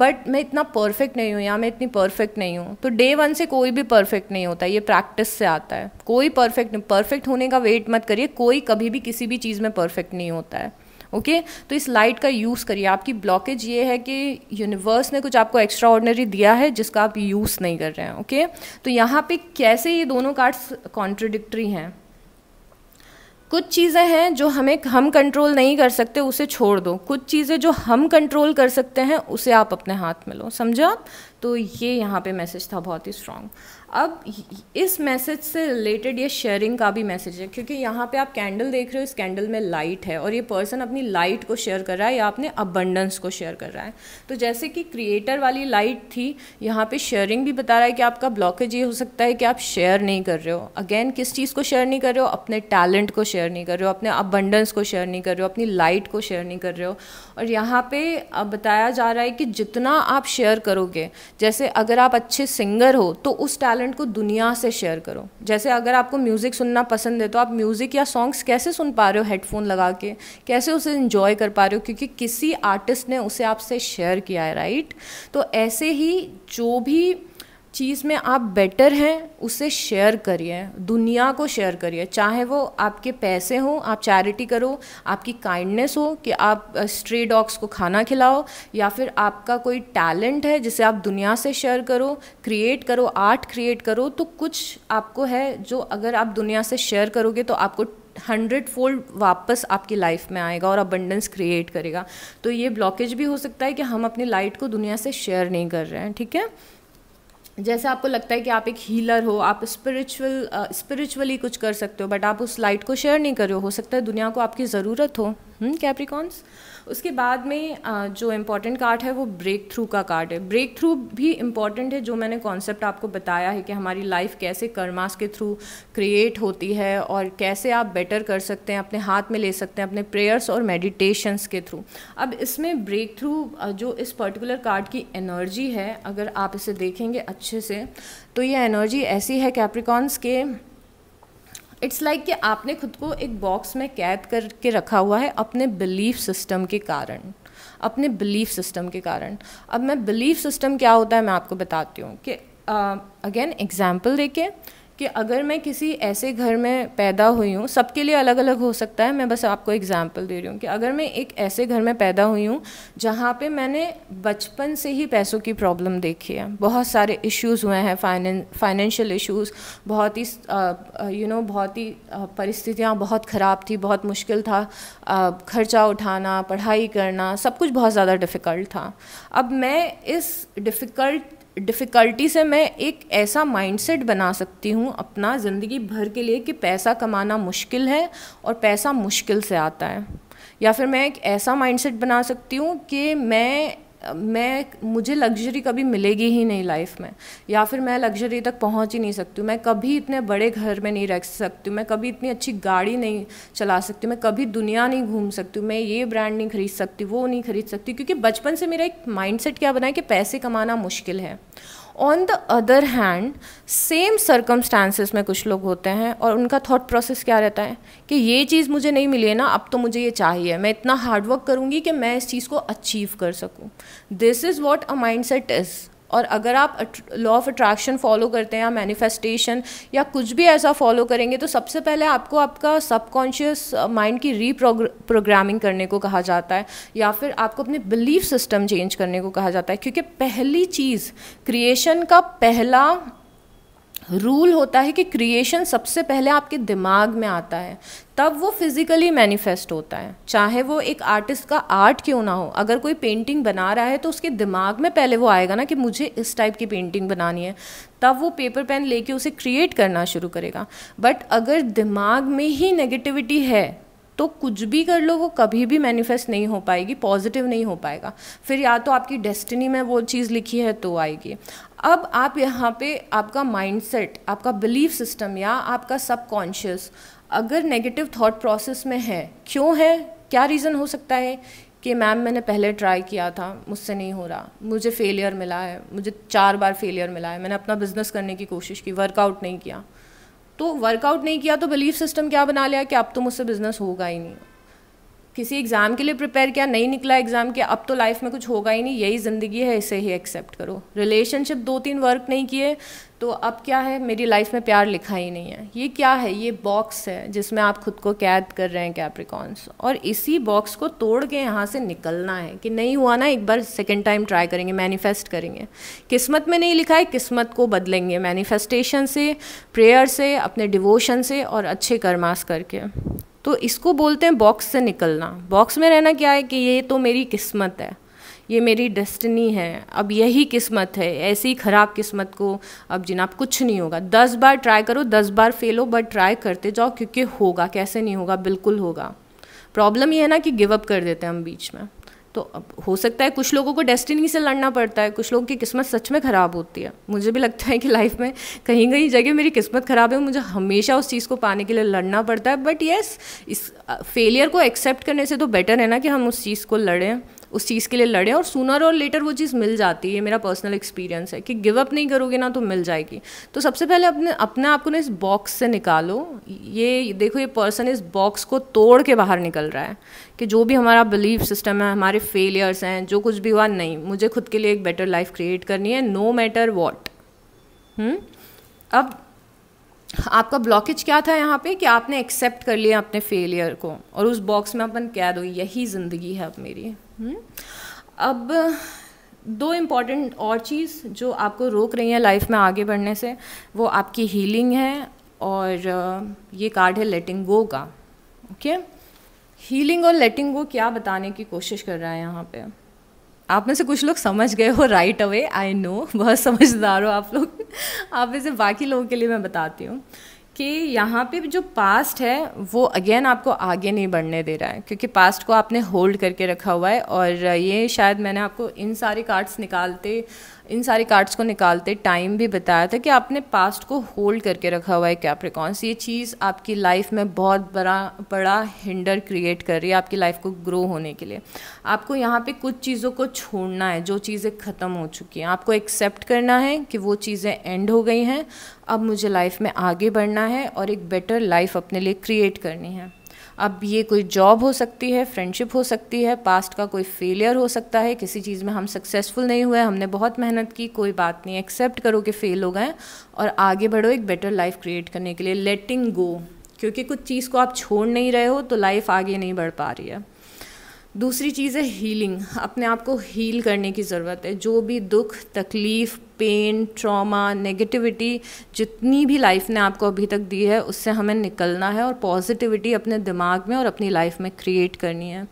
बट मैं इतना परफेक्ट नहीं हूँ या मैं इतनी परफेक्ट नहीं हूँ तो डे वन से कोई भी परफेक्ट नहीं होता ये प्रैक्टिस से आता है कोई परफेक्ट नहीं परफेक्ट होने का वेट मत करिए कोई कभी भी किसी भी चीज़ में परफेक्ट नहीं होता है ओके तो इस लाइट का यूज़ करिए आपकी ब्लॉकेज ये है कि यूनिवर्स ने कुछ आपको एक्स्ट्रा ऑर्डनरी दिया है जिसका आप यूज़ नहीं कर रहे हैं ओके तो यहाँ पे कैसे ये दोनों कार्ड्स कॉन्ट्रडिक्ट्री हैं कुछ चीज़ें हैं जो हमें हम कंट्रोल नहीं कर सकते उसे छोड़ दो कुछ चीज़ें जो हम कंट्रोल कर सकते हैं उसे आप अपने हाथ में लो समझा तो ये यहाँ पे मैसेज था बहुत ही स्ट्रांग अब इस मैसेज से रिलेटेड ये शेयरिंग का भी मैसेज है क्योंकि यहाँ पे आप कैंडल देख रहे हो इस कैंडल में लाइट है और ये पर्सन अपनी लाइट को शेयर कर रहा है या अपने अबंडेंस को शेयर कर रहा है तो जैसे कि क्रिएटर वाली लाइट थी यहाँ पे शेयरिंग भी बता रहा है कि आपका ब्लॉकेज ये हो सकता है कि आप शेयर नहीं कर रहे हो अगेन किस चीज़ को शेयर नहीं कर रहे हो अपने टैलेंट को शेयर नहीं कर रहे हो अपने अबंडेंस को शेयर नहीं कर रहे हो अपनी लाइट को शेयर नहीं कर रहे हो और यहाँ पे अब बताया जा रहा है कि जितना आप शेयर करोगे जैसे अगर आप अच्छे सिंगर हो तो उस टैलेंट टैलेंट को दुनिया से शेयर करो जैसे अगर आपको म्यूज़िक सुनना पसंद है तो आप म्यूज़िक या सॉन्ग्स कैसे सुन पा रहे हो हेडफोन लगा के कैसे उसे इन्जॉय कर पा रहे हो क्योंकि किसी आर्टिस्ट ने उसे आपसे शेयर किया है राइट तो ऐसे ही जो भी चीज़ में आप बेटर हैं उसे शेयर करिए दुनिया को शेयर करिए चाहे वो आपके पैसे हो आप चैरिटी करो आपकी काइंडनेस हो कि आप स्ट्रे डॉग्स को खाना खिलाओ या फिर आपका कोई टैलेंट है जिसे आप दुनिया से शेयर करो क्रिएट करो आर्ट क्रिएट करो तो कुछ आपको है जो अगर आप दुनिया से शेयर करोगे तो आपको हंड्रेड फोल्ड वापस आपकी लाइफ में आएगा और अबंडेंस क्रिएट करेगा तो ये ब्लॉकेज भी हो सकता है कि हम अपनी लाइट को दुनिया से शेयर नहीं कर रहे हैं ठीक है जैसे आपको लगता है कि आप एक हीलर हो आप स्पिरिचुअल स्पिरिचुअली uh, कुछ कर सकते हो बट आप उस लाइट को शेयर नहीं कर रहे हो सकता है दुनिया को आपकी ज़रूरत हो कैप्रिकॉन्स हम्म, उसके बाद में जो इम्पॉर्टेंट कार्ड है वो ब्रेक थ्रू का कार्ड है ब्रेक थ्रू भी इम्पॉर्टेंट है जो मैंने कॉन्सेप्ट आपको बताया है कि हमारी लाइफ कैसे कर्मास के थ्रू क्रिएट होती है और कैसे आप बेटर कर सकते हैं अपने हाथ में ले सकते हैं अपने प्रेयर्स और मेडिटेशंस के थ्रू अब इसमें ब्रेक थ्रू जो इस पर्टिकुलर कार्ड की एनर्जी है अगर आप इसे देखेंगे अच्छे से तो ये एनर्जी ऐसी है कैप्रिकॉन्स के इट्स लाइक like कि आपने खुद को एक बॉक्स में कैद करके रखा हुआ है अपने बिलीफ सिस्टम के कारण अपने बिलीफ सिस्टम के कारण अब मैं बिलीफ सिस्टम क्या होता है मैं आपको बताती हूँ कि अगेन एग्जाम्पल देखें कि अगर मैं किसी ऐसे घर में पैदा हुई हूँ सबके लिए अलग अलग हो सकता है मैं बस आपको एग्जाम्पल दे रही हूँ कि अगर मैं एक ऐसे घर में पैदा हुई हूँ जहाँ पे मैंने बचपन से ही पैसों की प्रॉब्लम देखी है बहुत सारे इश्यूज़ हुए हैं फाइनेंशियल इश्यूज़ बहुत ही यू नो बहुत ही परिस्थितियाँ बहुत ख़राब थी बहुत मुश्किल था ख़र्चा उठाना पढ़ाई करना सब कुछ बहुत ज़्यादा डिफ़िकल्ट था अब मैं इस डिफ़िकल्ट डिफ़िकल्टी से मैं एक ऐसा माइंडसेट बना सकती हूँ अपना ज़िंदगी भर के लिए कि पैसा कमाना मुश्किल है और पैसा मुश्किल से आता है या फिर मैं एक ऐसा माइंडसेट बना सकती हूँ कि मैं मैं मुझे लग्जरी कभी मिलेगी ही नहीं लाइफ में या फिर मैं लग्जरी तक पहुंच ही नहीं सकती मैं कभी इतने बड़े घर में नहीं रह सकती मैं कभी इतनी अच्छी गाड़ी नहीं चला सकती मैं कभी दुनिया नहीं घूम सकती मैं ये ब्रांड नहीं खरीद सकती वो नहीं खरीद सकती क्योंकि बचपन से मेरा एक माइंडसेट क्या बना है कि पैसे कमाना मुश्किल है on the other hand same circumstances में कुछ लोग होते हैं और उनका थॉट प्रोसेस क्या रहता है कि ये चीज़ मुझे नहीं मिली है ना अब तो मुझे ये चाहिए मैं इतना हार्डवर्क करूँगी कि मैं इस चीज़ को अचीव कर सकूँ this is what a mindset is और अगर आप लॉ ऑफ अट्रैक्शन फॉलो करते हैं या मैनिफेस्टेशन या कुछ भी ऐसा फॉलो करेंगे तो सबसे पहले आपको आपका सबकॉन्शियस माइंड uh, की रीप्रोग्रामिंग करने को कहा जाता है या फिर आपको अपने बिलीफ सिस्टम चेंज करने को कहा जाता है क्योंकि पहली चीज़ क्रिएशन का पहला रूल होता है कि क्रिएशन सबसे पहले आपके दिमाग में आता है तब वो फिज़िकली मैनिफेस्ट होता है चाहे वो एक आर्टिस्ट का आर्ट क्यों ना हो अगर कोई पेंटिंग बना रहा है तो उसके दिमाग में पहले वो आएगा ना कि मुझे इस टाइप की पेंटिंग बनानी है तब वो पेपर पेन लेके उसे क्रिएट करना शुरू करेगा बट अगर दिमाग में ही नेगेटिविटी है तो कुछ भी कर लो वो कभी भी मैनिफेस्ट नहीं हो पाएगी पॉजिटिव नहीं हो पाएगा फिर या तो आपकी डेस्टिनी में वो चीज़ लिखी है तो आएगी अब आप यहाँ पे आपका माइंडसेट आपका बिलीफ सिस्टम या आपका सबकॉन्शियस अगर नेगेटिव थॉट प्रोसेस में है क्यों है क्या रीज़न हो सकता है कि मैम मैंने पहले ट्राई किया था मुझसे नहीं हो रहा मुझे फेलियर मिला है मुझे चार बार फेलियर मिला है मैंने अपना बिजनेस करने की कोशिश की वर्कआउट नहीं किया तो वर्कआउट नहीं किया तो बिलीफ सिस्टम क्या बना लिया कि अब तो मुझसे बिजनेस होगा ही नहीं किसी एग्ज़ाम के लिए प्रिपेयर किया नहीं निकला एग्ज़ाम के अब तो लाइफ में कुछ होगा ही नहीं यही ज़िंदगी है इसे ही एक्सेप्ट करो रिलेशनशिप दो तीन वर्क नहीं किए तो अब क्या है मेरी लाइफ में प्यार लिखा ही नहीं है ये क्या है ये बॉक्स है जिसमें आप खुद को कैद कर रहे हैं कैप्रिकॉन्स और इसी बॉक्स को तोड़ के यहाँ से निकलना है कि नहीं हुआ ना एक बार सेकेंड टाइम ट्राई करेंगे मैनिफेस्ट करेंगे किस्मत में नहीं लिखा है किस्मत को बदलेंगे मैनिफेस्टेशन से प्रेयर से अपने डिवोशन से और अच्छे कर्मास करके तो इसको बोलते हैं बॉक्स से निकलना बॉक्स में रहना क्या है कि ये तो मेरी किस्मत है ये मेरी डेस्टिनी है अब यही किस्मत है ऐसी ख़राब किस्मत को अब जिनाब कुछ नहीं होगा दस बार ट्राई करो दस बार फेल हो बट ट्राई करते जाओ क्योंकि होगा कैसे नहीं होगा बिल्कुल होगा प्रॉब्लम ये है ना कि गिव अप कर देते हैं हम बीच में तो अब हो सकता है कुछ लोगों को डेस्टिनी से लड़ना पड़ता है कुछ लोगों की किस्मत सच में ख़राब होती है मुझे भी लगता है कि लाइफ में कहीं कहीं जगह मेरी किस्मत ख़राब है मुझे हमेशा उस चीज़ को पाने के लिए लड़ना पड़ता है बट येस इस फेलियर को एक्सेप्ट करने से तो बेटर है ना कि हम उस चीज़ को लड़ें उस चीज़ के लिए लड़ें और सुनर और लेटर वो चीज़ मिल जाती है मेरा पर्सनल एक्सपीरियंस है कि गिव अप नहीं करोगे ना तो मिल जाएगी तो सबसे पहले अपने अपने आप को ना इस बॉक्स से निकालो ये देखो ये पर्सन इस बॉक्स को तोड़ के बाहर निकल रहा है कि जो भी हमारा बिलीफ सिस्टम है हमारे फेलियर्स हैं जो कुछ भी हुआ नहीं मुझे खुद के लिए एक बेटर लाइफ क्रिएट करनी है नो मैटर वॉट अब आपका ब्लॉकेज क्या था यहाँ पे कि आपने एक्सेप्ट कर लिया अपने फेलियर को और उस बॉक्स में अपन कैद हो यही ज़िंदगी है अब मेरी हम्म? अब दो इम्पॉर्टेंट और चीज़ जो आपको रोक रही है लाइफ में आगे बढ़ने से वो आपकी हीलिंग है और ये कार्ड है लेटिंग गो का ओके हीलिंग और लेटिंग गो क्या बताने की कोशिश कर रहा है यहाँ पे आप में से कुछ लोग समझ गए हो राइट अवे आई नो बहुत समझदार हो आप लोग आप इसे बाकी लोगों के लिए मैं बताती हूँ कि यहाँ पे जो पास्ट है वो अगेन आपको आगे नहीं बढ़ने दे रहा है क्योंकि पास्ट को आपने होल्ड करके रखा हुआ है और ये शायद मैंने आपको इन सारे कार्ड्स निकालते इन सारे कार्ड्स को निकालते टाइम भी बताया था कि आपने पास्ट को होल्ड करके रखा हुआ है कैप्रिकॉन्स ये चीज़ आपकी लाइफ में बहुत बड़ा बड़ा हिंडर क्रिएट कर रही है आपकी लाइफ को ग्रो होने के लिए आपको यहाँ पे कुछ चीज़ों को छोड़ना है जो चीज़ें ख़त्म हो चुकी हैं आपको एक्सेप्ट करना है कि वो चीज़ें एंड हो गई हैं अब मुझे लाइफ में आगे बढ़ना है और एक बेटर लाइफ अपने लिए क्रिएट करनी है अब ये कोई जॉब हो सकती है फ्रेंडशिप हो सकती है पास्ट का कोई फेलियर हो सकता है किसी चीज़ में हम सक्सेसफुल नहीं हुए हमने बहुत मेहनत की कोई बात नहीं एक्सेप्ट करो कि फ़ेल हो गए और आगे बढ़ो एक बेटर लाइफ क्रिएट करने के लिए लेटिंग गो क्योंकि कुछ चीज़ को आप छोड़ नहीं रहे हो तो लाइफ आगे नहीं बढ़ पा रही है दूसरी चीज़ है हीलिंग अपने आप को हील करने की ज़रूरत है जो भी दुख तकलीफ़ पेन ट्रॉमा नेगेटिविटी जितनी भी लाइफ ने आपको अभी तक दी है उससे हमें निकलना है और पॉजिटिविटी अपने दिमाग में और अपनी लाइफ में क्रिएट करनी है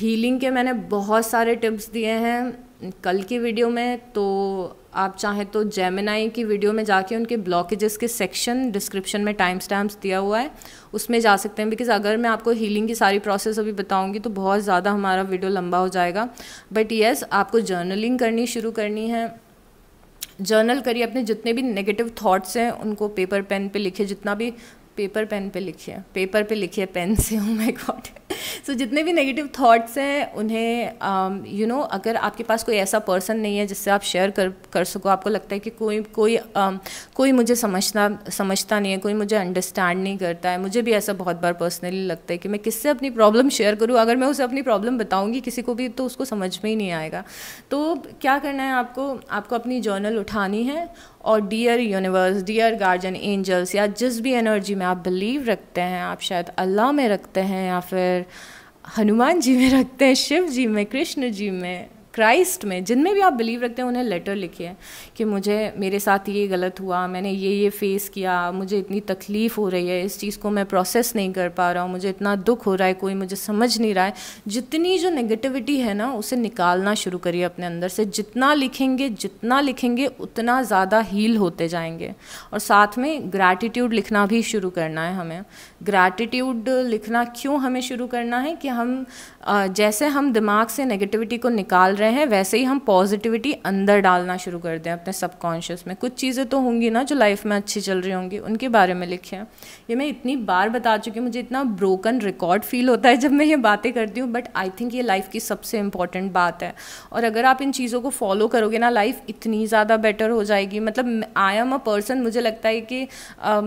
हीलिंग के मैंने बहुत सारे टिप्स दिए हैं कल की वीडियो में तो आप चाहें तो जेमिनाई की वीडियो में जाके उनके ब्लॉकेजेस के सेक्शन डिस्क्रिप्शन में टाइम स्टैम्प्स दिया हुआ है उसमें जा सकते हैं बिकॉज अगर मैं आपको हीलिंग की सारी प्रोसेस अभी बताऊंगी तो बहुत ज़्यादा हमारा वीडियो लंबा हो जाएगा बट येस आपको जर्नलिंग करनी शुरू करनी है जर्नल करिए अपने जितने भी नेगेटिव थॉट्स हैं उनको पेपर पेन पे लिखे जितना भी पेपर पेन पे लिखिए पेपर पे लिखिए पेन से हूँ माई गॉड सो जितने भी नेगेटिव थॉट्स हैं उन्हें you um, know you know, अगर आपके पास कोई ऐसा पर्सन नहीं है जिससे आप शेयर कर कर सको आपको लगता है कि कोई कोई um, कोई मुझे समझना समझता नहीं है कोई मुझे अंडरस्टैंड नहीं करता है मुझे भी ऐसा बहुत बार पर्सनली लगता है कि मैं किससे अपनी प्रॉब्लम शेयर करूँ अगर मैं उसे अपनी प्रॉब्लम बताऊँगी किसी को भी तो उसको समझ में ही नहीं आएगा तो क्या करना है आपको आपको अपनी जर्नल उठानी है और dear universe dear guardian angels या जिस भी एनर्जी में आप बिलीव रखते हैं आप शायद अल्लाह में रखते हैं या फिर हनुमान जी में रखते हैं शिव जी में कृष्ण जी में क्राइस्ट में जिनमें भी आप बिलीव रखते हैं उन्हें लेटर लिखिए कि मुझे मेरे साथ ये गलत हुआ मैंने ये ये फेस किया मुझे इतनी तकलीफ़ हो रही है इस चीज़ को मैं प्रोसेस नहीं कर पा रहा हूँ मुझे इतना दुख हो रहा है कोई मुझे समझ नहीं रहा है जितनी जो नेगेटिविटी है ना उसे निकालना शुरू करिए अपने अंदर से जितना लिखेंगे जितना लिखेंगे उतना ज़्यादा हील होते जाएंगे और साथ में ग्रैटिट्यूड लिखना भी शुरू करना है हमें ग्रैटिट्यूड लिखना क्यों हमें शुरू करना है कि हम जैसे हम दिमाग से नेगेटिविटी को निकाल रहे हैं वैसे ही हम पॉजिटिविटी अंदर डालना शुरू कर दें अपने सबकॉन्शियस में कुछ चीज़ें तो होंगी ना जो लाइफ में अच्छी चल रही होंगी उनके बारे में लिखे हैं ये मैं इतनी बार बता चुकी हूँ मुझे इतना ब्रोकन रिकॉर्ड फील होता है जब मैं ये बातें करती हूँ बट आई थिंक ये लाइफ की सबसे इम्पॉर्टेंट बात है और अगर आप इन चीज़ों को फॉलो करोगे ना लाइफ इतनी ज़्यादा बेटर हो जाएगी मतलब आई एम अ पर्सन मुझे लगता है कि uh,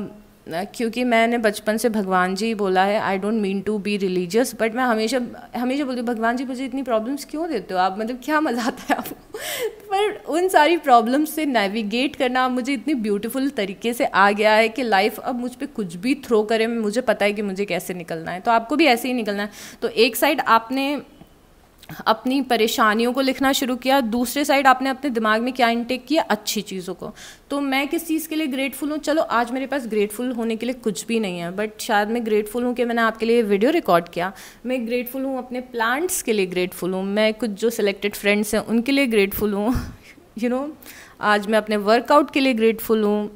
क्योंकि मैंने बचपन से भगवान जी बोला है I don't mean to be religious but मैं हमेशा हमेशा बोलती हूँ भगवान जी मुझे इतनी प्रॉब्लम्स क्यों देते हो आप मतलब क्या मज़ा आता है आपको पर उन सारी प्रॉब्लम्स से नेविगेट करना मुझे इतनी ब्यूटीफुल तरीके से आ गया है कि लाइफ अब मुझ पर कुछ भी थ्रो करे मुझे पता है कि मुझे कैसे निकलना है तो आपको भी ऐसे ही निकलना है तो एक साइड आपने अपनी परेशानियों को लिखना शुरू किया दूसरे साइड आपने अपने दिमाग में क्या इनटेक किया अच्छी चीज़ों को तो मैं किस चीज़ के लिए ग्रेटफुल हूँ चलो आज मेरे पास ग्रेटफुल होने के लिए कुछ भी नहीं है बट शायद मैं ग्रेटफुल हूँ कि मैंने आपके लिए वीडियो रिकॉर्ड किया मैं ग्रेटफुल हूँ अपने प्लांट्स के लिए ग्रेटफुल हूँ मैं कुछ जो सिलेक्टेड फ्रेंड्स हैं उनके लिए ग्रेटफुल हूँ यू नो आज मैं अपने वर्कआउट के लिए ग्रेटफुल हूँ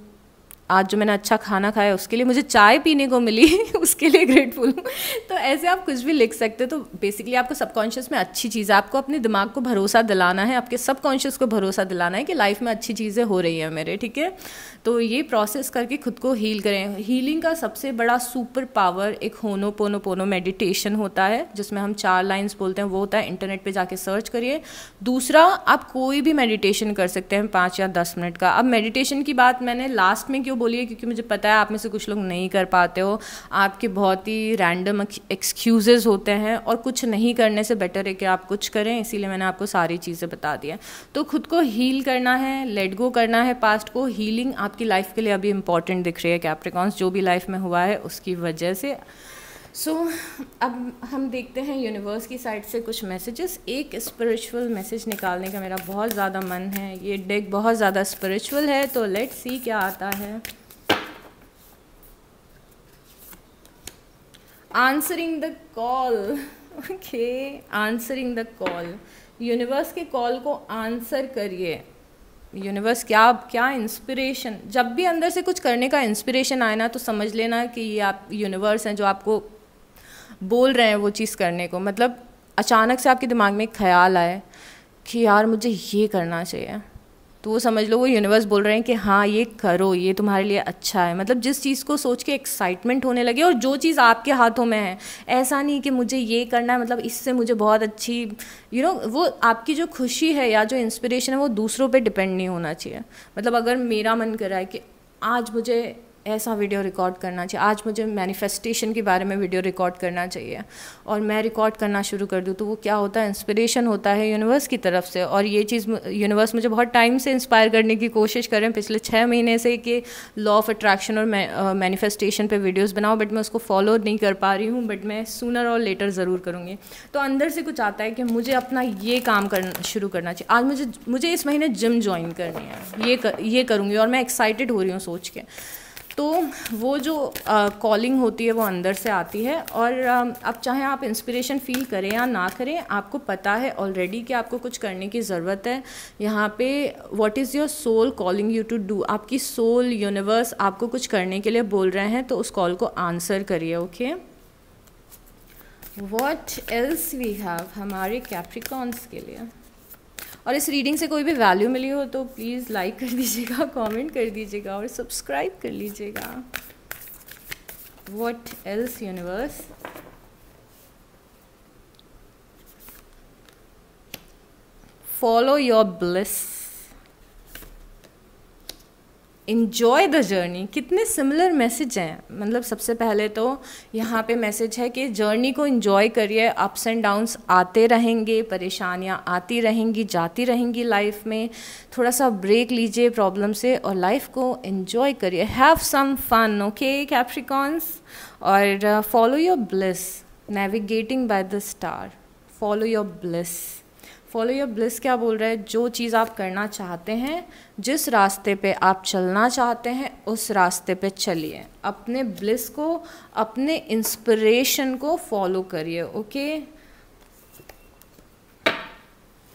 आज जो मैंने अच्छा खाना खाया उसके लिए मुझे चाय पीने को मिली उसके लिए ग्रेटफुल हूँ तो ऐसे आप कुछ भी लिख सकते हो तो बेसिकली आपको सबकॉन्शियस में अच्छी चीज़ है आपको अपने दिमाग को भरोसा दिलाना है आपके सबकॉन्शियस को भरोसा दिलाना है कि लाइफ में अच्छी चीज़ें हो रही हैं मेरे ठीक है तो ये प्रोसेस करके खुद को हील करें हीलिंग का सबसे बड़ा सुपर पावर एक होनो पोनो पोनो मेडिटेशन होता है जिसमें हम चार लाइन्स बोलते हैं वो होता है इंटरनेट पर जाके सर्च करिए दूसरा आप कोई भी मेडिटेशन कर सकते हैं पाँच या दस मिनट का अब मेडिटेशन की बात मैंने लास्ट में क्यों बोलिए क्योंकि मुझे पता है आप में से कुछ लोग नहीं कर पाते हो आपके बहुत ही रैंडम एक्सक्यूज़ेज़ होते हैं और कुछ नहीं करने से बेटर है कि आप कुछ करें इसीलिए मैंने आपको सारी चीज़ें बता दी तो खुद को हील करना है लेट गो करना है पास्ट को हीलिंग आपकी लाइफ के लिए अभी इंपॉर्टेंट दिख रही है कैप्रिकॉन्स जो भी लाइफ में हुआ है उसकी वजह से सो so, अब हम देखते हैं यूनिवर्स की साइड से कुछ मैसेजेस एक स्पिरिचुअल मैसेज निकालने का मेरा बहुत ज़्यादा मन है ये डेक बहुत ज़्यादा स्पिरिचुअल है तो लेट सी क्या आता है answering the call okay answering the call universe के कॉल को आंसर करिए यूनिवर्स क्या क्या इंस्पिरेशन जब भी अंदर से कुछ करने का इंस्पिरेशन आए ना तो समझ लेना कि ये आप यूनिवर्स हैं जो आपको बोल रहे हैं वो चीज़ करने को मतलब अचानक से आपके दिमाग में एक ख्याल आए कि यार मुझे ये करना चाहिए तो वो समझ लो वो यूनिवर्स बोल रहे हैं कि हाँ ये करो ये तुम्हारे लिए अच्छा है मतलब जिस चीज़ को सोच के एक्साइटमेंट होने लगे और जो चीज़ आपके हाथों में है ऐसा नहीं कि मुझे ये करना है मतलब इससे मुझे बहुत अच्छी यू you नो know, वो आपकी जो खुशी है या जो इंस्पिरेशन है वो दूसरों पर डिपेंड नहीं होना चाहिए मतलब अगर मेरा मन कर रहा है कि आज मुझे ऐसा वीडियो रिकॉर्ड करना चाहिए आज मुझे मैनिफेस्टेशन के बारे में वीडियो रिकॉर्ड करना चाहिए और मैं रिकॉर्ड करना शुरू कर दूँ तो वो क्या होता है इंस्पिरेशन होता है यूनिवर्स की तरफ से और ये चीज़ यूनिवर्स मुझे बहुत टाइम से इंस्पायर करने की कोशिश कर रहे हैं पिछले छः महीने से कि लॉ ऑफ अट्रैक्शन और मैनिफेस्टेशन पर वीडियोज़ बनाओ बट मैं उसको फॉलो नहीं कर पा रही हूँ बट मैं सुनर और लेटर ज़रूर करूँगी तो अंदर से कुछ आता है कि मुझे अपना ये काम करना शुरू करना चाहिए आज मुझे मुझे इस महीने जिम ज्वाइन करनी है ये कर, ये करूँगी और मैं एक्साइटेड हो रही हूँ सोच के तो वो जो कॉलिंग uh, होती है वो अंदर से आती है और uh, अब चाहे आप इंस्पिरेशन फील करें या ना करें आपको पता है ऑलरेडी कि आपको कुछ करने की ज़रूरत है यहाँ पे what is your soul calling you to do आपकी सोल यूनिवर्स आपको कुछ करने के लिए बोल रहे हैं तो उस कॉल को आंसर करिए okay what else we have हमारे कैप्रिकॉन्स के लिए और इस रीडिंग से कोई भी वैल्यू मिली हो तो प्लीज़ लाइक कर दीजिएगा कमेंट कर दीजिएगा और सब्सक्राइब कर लीजिएगा what else universe follow your bliss enjoy the journey कितने सिमिलर मैसेज हैं मतलब सबसे पहले तो यहाँ पे मैसेज है कि जर्नी को इन्जॉय करिए अप्स एंड डाउन्स आते रहेंगे परेशानियाँ आती रहेंगी जाती रहेंगी लाइफ में थोड़ा सा ब्रेक लीजिए प्रॉब्लम से और लाइफ को इन्जॉय करिए have some fun okay Capricorns और follow your bliss navigating by the star follow your bliss follow your bliss क्या बोल रहा है जो चीज़ आप करना चाहते हैं जिस रास्ते पे आप चलना चाहते हैं उस रास्ते पे चलिए अपने ब्लिस को अपने इंस्पिरेशन को फॉलो करिए ओके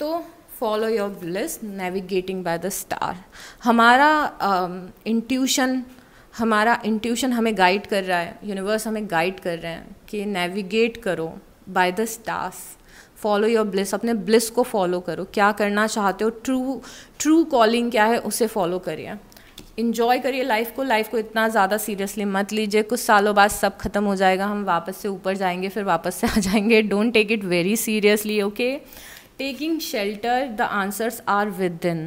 तो follow your bliss navigating by the star हमारा इंट्यूशन um, uh, हमारा इंट्यूशन हमें गाइड कर रहा है यूनिवर्स हमें गाइड कर रहे हैं कि नेविगेट करो by the stars follow your bliss अपने ब्लिस को फॉलो करो क्या करना चाहते हो ट्रू ट्रू कॉलिंग क्या है उसे फॉलो करिए इन्जॉय करिए लाइफ को लाइफ को इतना ज़्यादा सीरियसली मत लीजिए कुछ सालों बाद सब खत्म हो जाएगा हम वापस से ऊपर जाएंगे फिर वापस से आ जाएंगे don't take it very seriously okay taking shelter the answers are within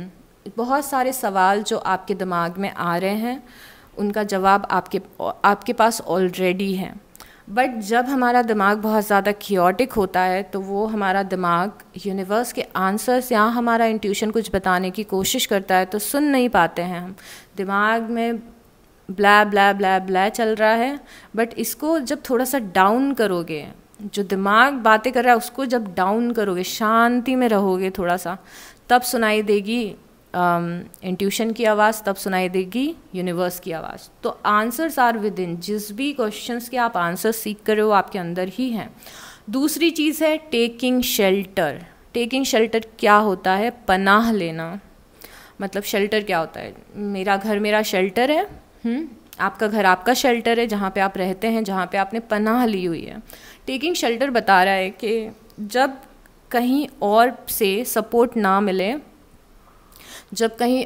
बहुत सारे सवाल जो आपके दिमाग में आ रहे हैं उनका जवाब आपके आपके पास ऑलरेडी है बट जब हमारा दिमाग बहुत ज़्यादा क्योटिक होता है तो वो हमारा दिमाग यूनिवर्स के आंसर्स या हमारा इंट्यूशन कुछ बताने की कोशिश करता है तो सुन नहीं पाते हैं हम दिमाग में ब्लै ब्लै ब्लै ब्लै चल रहा है बट इसको जब थोड़ा सा डाउन करोगे जो दिमाग बातें कर रहा है उसको जब डाउन करोगे शांति में रहोगे थोड़ा सा तब सुनाई देगी इंट्यूशन um, की आवाज़ तब सुनाई देगी यूनिवर्स की आवाज़ तो आंसर्स आर विद इन जिस भी क्वेश्चंस के आप आंसर सीख कर रहे हो आपके अंदर ही हैं दूसरी चीज़ है टेकिंग शेल्टर टेकिंग शेल्टर क्या होता है पनाह लेना मतलब शेल्टर क्या होता है मेरा घर मेरा शेल्टर है हुँ? हम्म? आपका घर आपका शेल्टर है जहाँ पे आप रहते हैं जहाँ पे आपने पनाह ली हुई है टेकिंग शेल्टर बता रहा है कि जब कहीं और से सपोर्ट ना मिले जब कहीं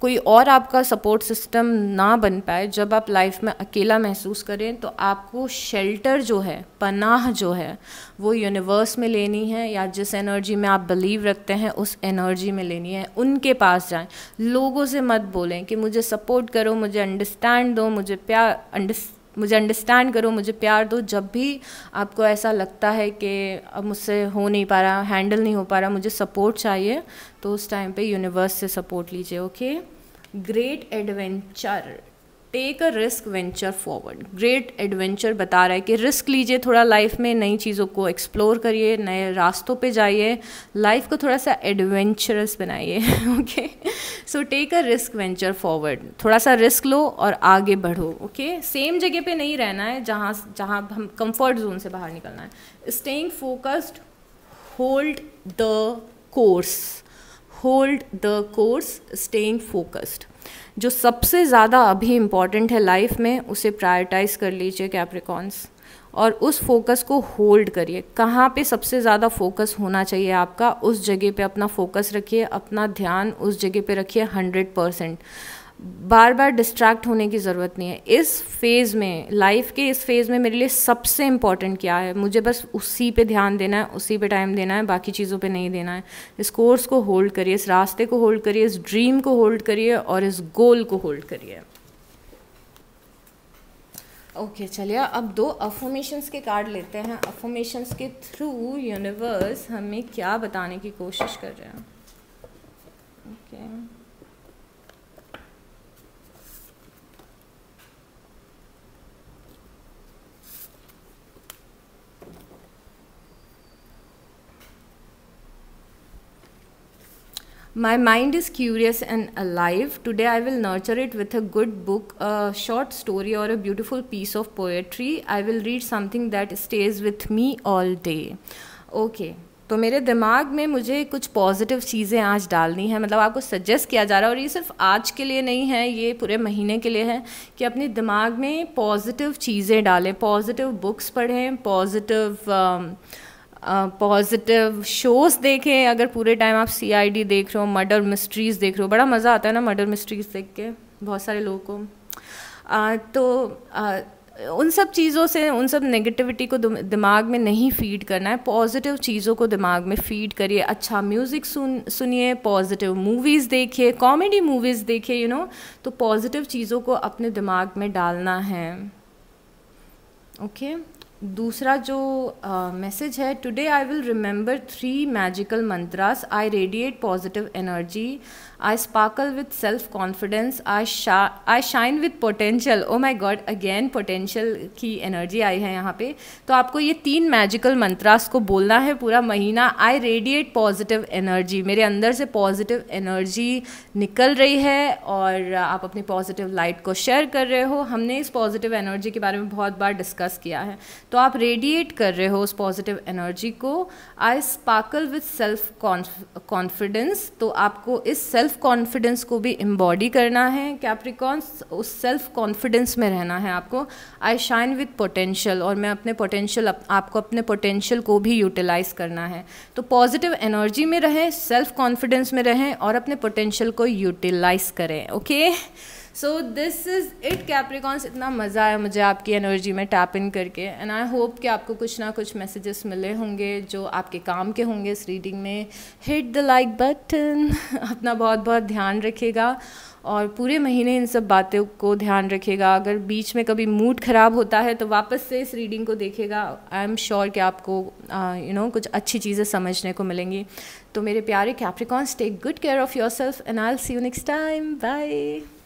कोई और आपका सपोर्ट सिस्टम ना बन पाए जब आप लाइफ में अकेला महसूस करें तो आपको शेल्टर जो है पनाह जो है वो यूनिवर्स में लेनी है या जिस एनर्जी में आप बिलीव रखते हैं उस एनर्जी में लेनी है उनके पास जाएं लोगों से मत बोलें कि मुझे सपोर्ट करो मुझे अंडरस्टैंड दो मुझे प्यार अंडर मुझे अंडरस्टैंड करो मुझे प्यार दो जब भी आपको ऐसा लगता है कि अब मुझसे हो नहीं पा रहा हैंडल नहीं हो पा रहा मुझे सपोर्ट चाहिए तो उस टाइम पे यूनिवर्स से सपोर्ट लीजिए okay great adventure take a risk venture forward great adventure बता रहा है कि रिस्क लीजिए थोड़ा लाइफ में नई चीज़ों को एक्सप्लोर करिए नए रास्तों पे जाइए लाइफ को थोड़ा सा एडवेंचरस बनाइए okay so take a risk venture forward थोड़ा सा रिस्क लो और आगे बढ़ो ओके सेम जगह पे नहीं रहना है जहाँ जहाँ हम कंफर्ट जोन से बाहर निकलना है staying focused hold the course hold the course staying focused जो सबसे ज़्यादा अभी इम्पॉर्टेंट है लाइफ में उसे प्रायोरिटाइज कर लीजिए कैप्रिकॉन्स और उस फोकस को होल्ड करिए कहाँ पे सबसे ज़्यादा फोकस होना चाहिए आपका उस जगह पे अपना फोकस रखिए अपना ध्यान उस जगह पे रखिए हंड्रेड परसेंट बार बार डिस्ट्रैक्ट होने की ज़रूरत नहीं है इस फेज़ में लाइफ के इस फेज़ में मेरे लिए सबसे इम्पॉर्टेंट क्या है मुझे बस उसी पे ध्यान देना है उसी पे टाइम देना है बाकी चीज़ों पे नहीं देना है इस कोर्स को होल्ड करिए इस रास्ते को होल्ड करिए इस ड्रीम को होल्ड करिए और इस गोल को होल्ड करिए ओके okay, चलिए अब दो अफॉर्मेशंस के कार्ड लेते हैं अफॉर्मेशंस के थ्रू यूनिवर्स हमें क्या बताने की कोशिश कर रहे हैं okay okay. My mind is curious and alive. Today I will nurture it with a good book, a short story, or a beautiful piece of poetry. I will read something that stays with me all day. Okay. तो मेरे दिमाग में मुझे कुछ positive चीज़ें आज डालनी है मतलब आपको सजेस्ट किया जा रहा है और ये सिर्फ आज के लिए नहीं है ये पूरे महीने के लिए है कि अपने दिमाग में पॉजिटिव चीज़ें डालें पॉजिटिव बुक्स पढ़ें पॉजिटिव पॉजिटिव शोज़ देखें अगर पूरे टाइम आप सीआईडी देख रहे हो मर्डर मिस्ट्रीज़ देख रहे हो बड़ा मज़ा आता है ना मर्डर मिस्ट्रीज़ देख के बहुत सारे लोगों को तो उन सब चीज़ों से उन सब नेगेटिविटी को दिमाग में नहीं फीड करना है पॉजिटिव चीज़ों को दिमाग में फीड करिए अच्छा म्यूज़िक सुन सुनिए पॉजिटिव मूवीज़ देखिए कॉमेडी मूवीज़ देखिए यू नो तो पॉजिटिव चीज़ों को अपने दिमाग में डालना है ओके okay? दूसरा जो मैसेज है today I will remember three magical mantras I radiate positive energy I sparkle with self confidence I शा I shine with potential oh my God again potential की एनर्जी आई है यहाँ पे तो आपको ये तीन मैजिकल मंत्रास को बोलना है पूरा महीना आई रेडिएट पॉजिटिव एनर्जी मेरे अंदर से पॉजिटिव एनर्जी निकल रही है और आप अपनी पॉजिटिव लाइट को शेयर कर रहे हो हमने इस पॉजिटिव एनर्जी के बारे में बहुत बार डिस्कस किया है तो आप रेडिएट कर रहे हो उस पॉजिटिव एनर्जी को I sparkle with self confidence तो आपको इस सेल्फ कॉन्फिडेंस को भी एम्बॉडी करना है कैप्रिकॉन्स उस सेल्फ कॉन्फिडेंस में रहना है आपको आई शाइन विथ पोटेंशियल और मैं अपने पोटेंशियल आपको अपने पोटेंशियल को भी यूटिलाइज करना है तो पॉजिटिव एनर्जी में रहें सेल्फ कॉन्फिडेंस में रहें और अपने पोटेंशियल को यूटिलाइज करें okay okay? So this is it Capricorns इतना मज़ा आया मुझे आपकी एनर्जी में टैप इन करके एंड आई होप कि आपको कुछ ना कुछ मैसेजेस मिले होंगे जो आपके काम के होंगे इस रीडिंग में हिट द लाइक बटन अपना बहुत बहुत ध्यान रखेगा और पूरे महीने इन सब बातों को ध्यान रखेगा अगर बीच में कभी मूड ख़राब होता है तो वापस से इस रीडिंग को देखेगा आई एम श्योर कि आपको you uh, know you know, कुछ अच्छी चीज़ें समझने को मिलेंगी तो मेरे प्यारे Capricorns take good care of your self and I see you next time bye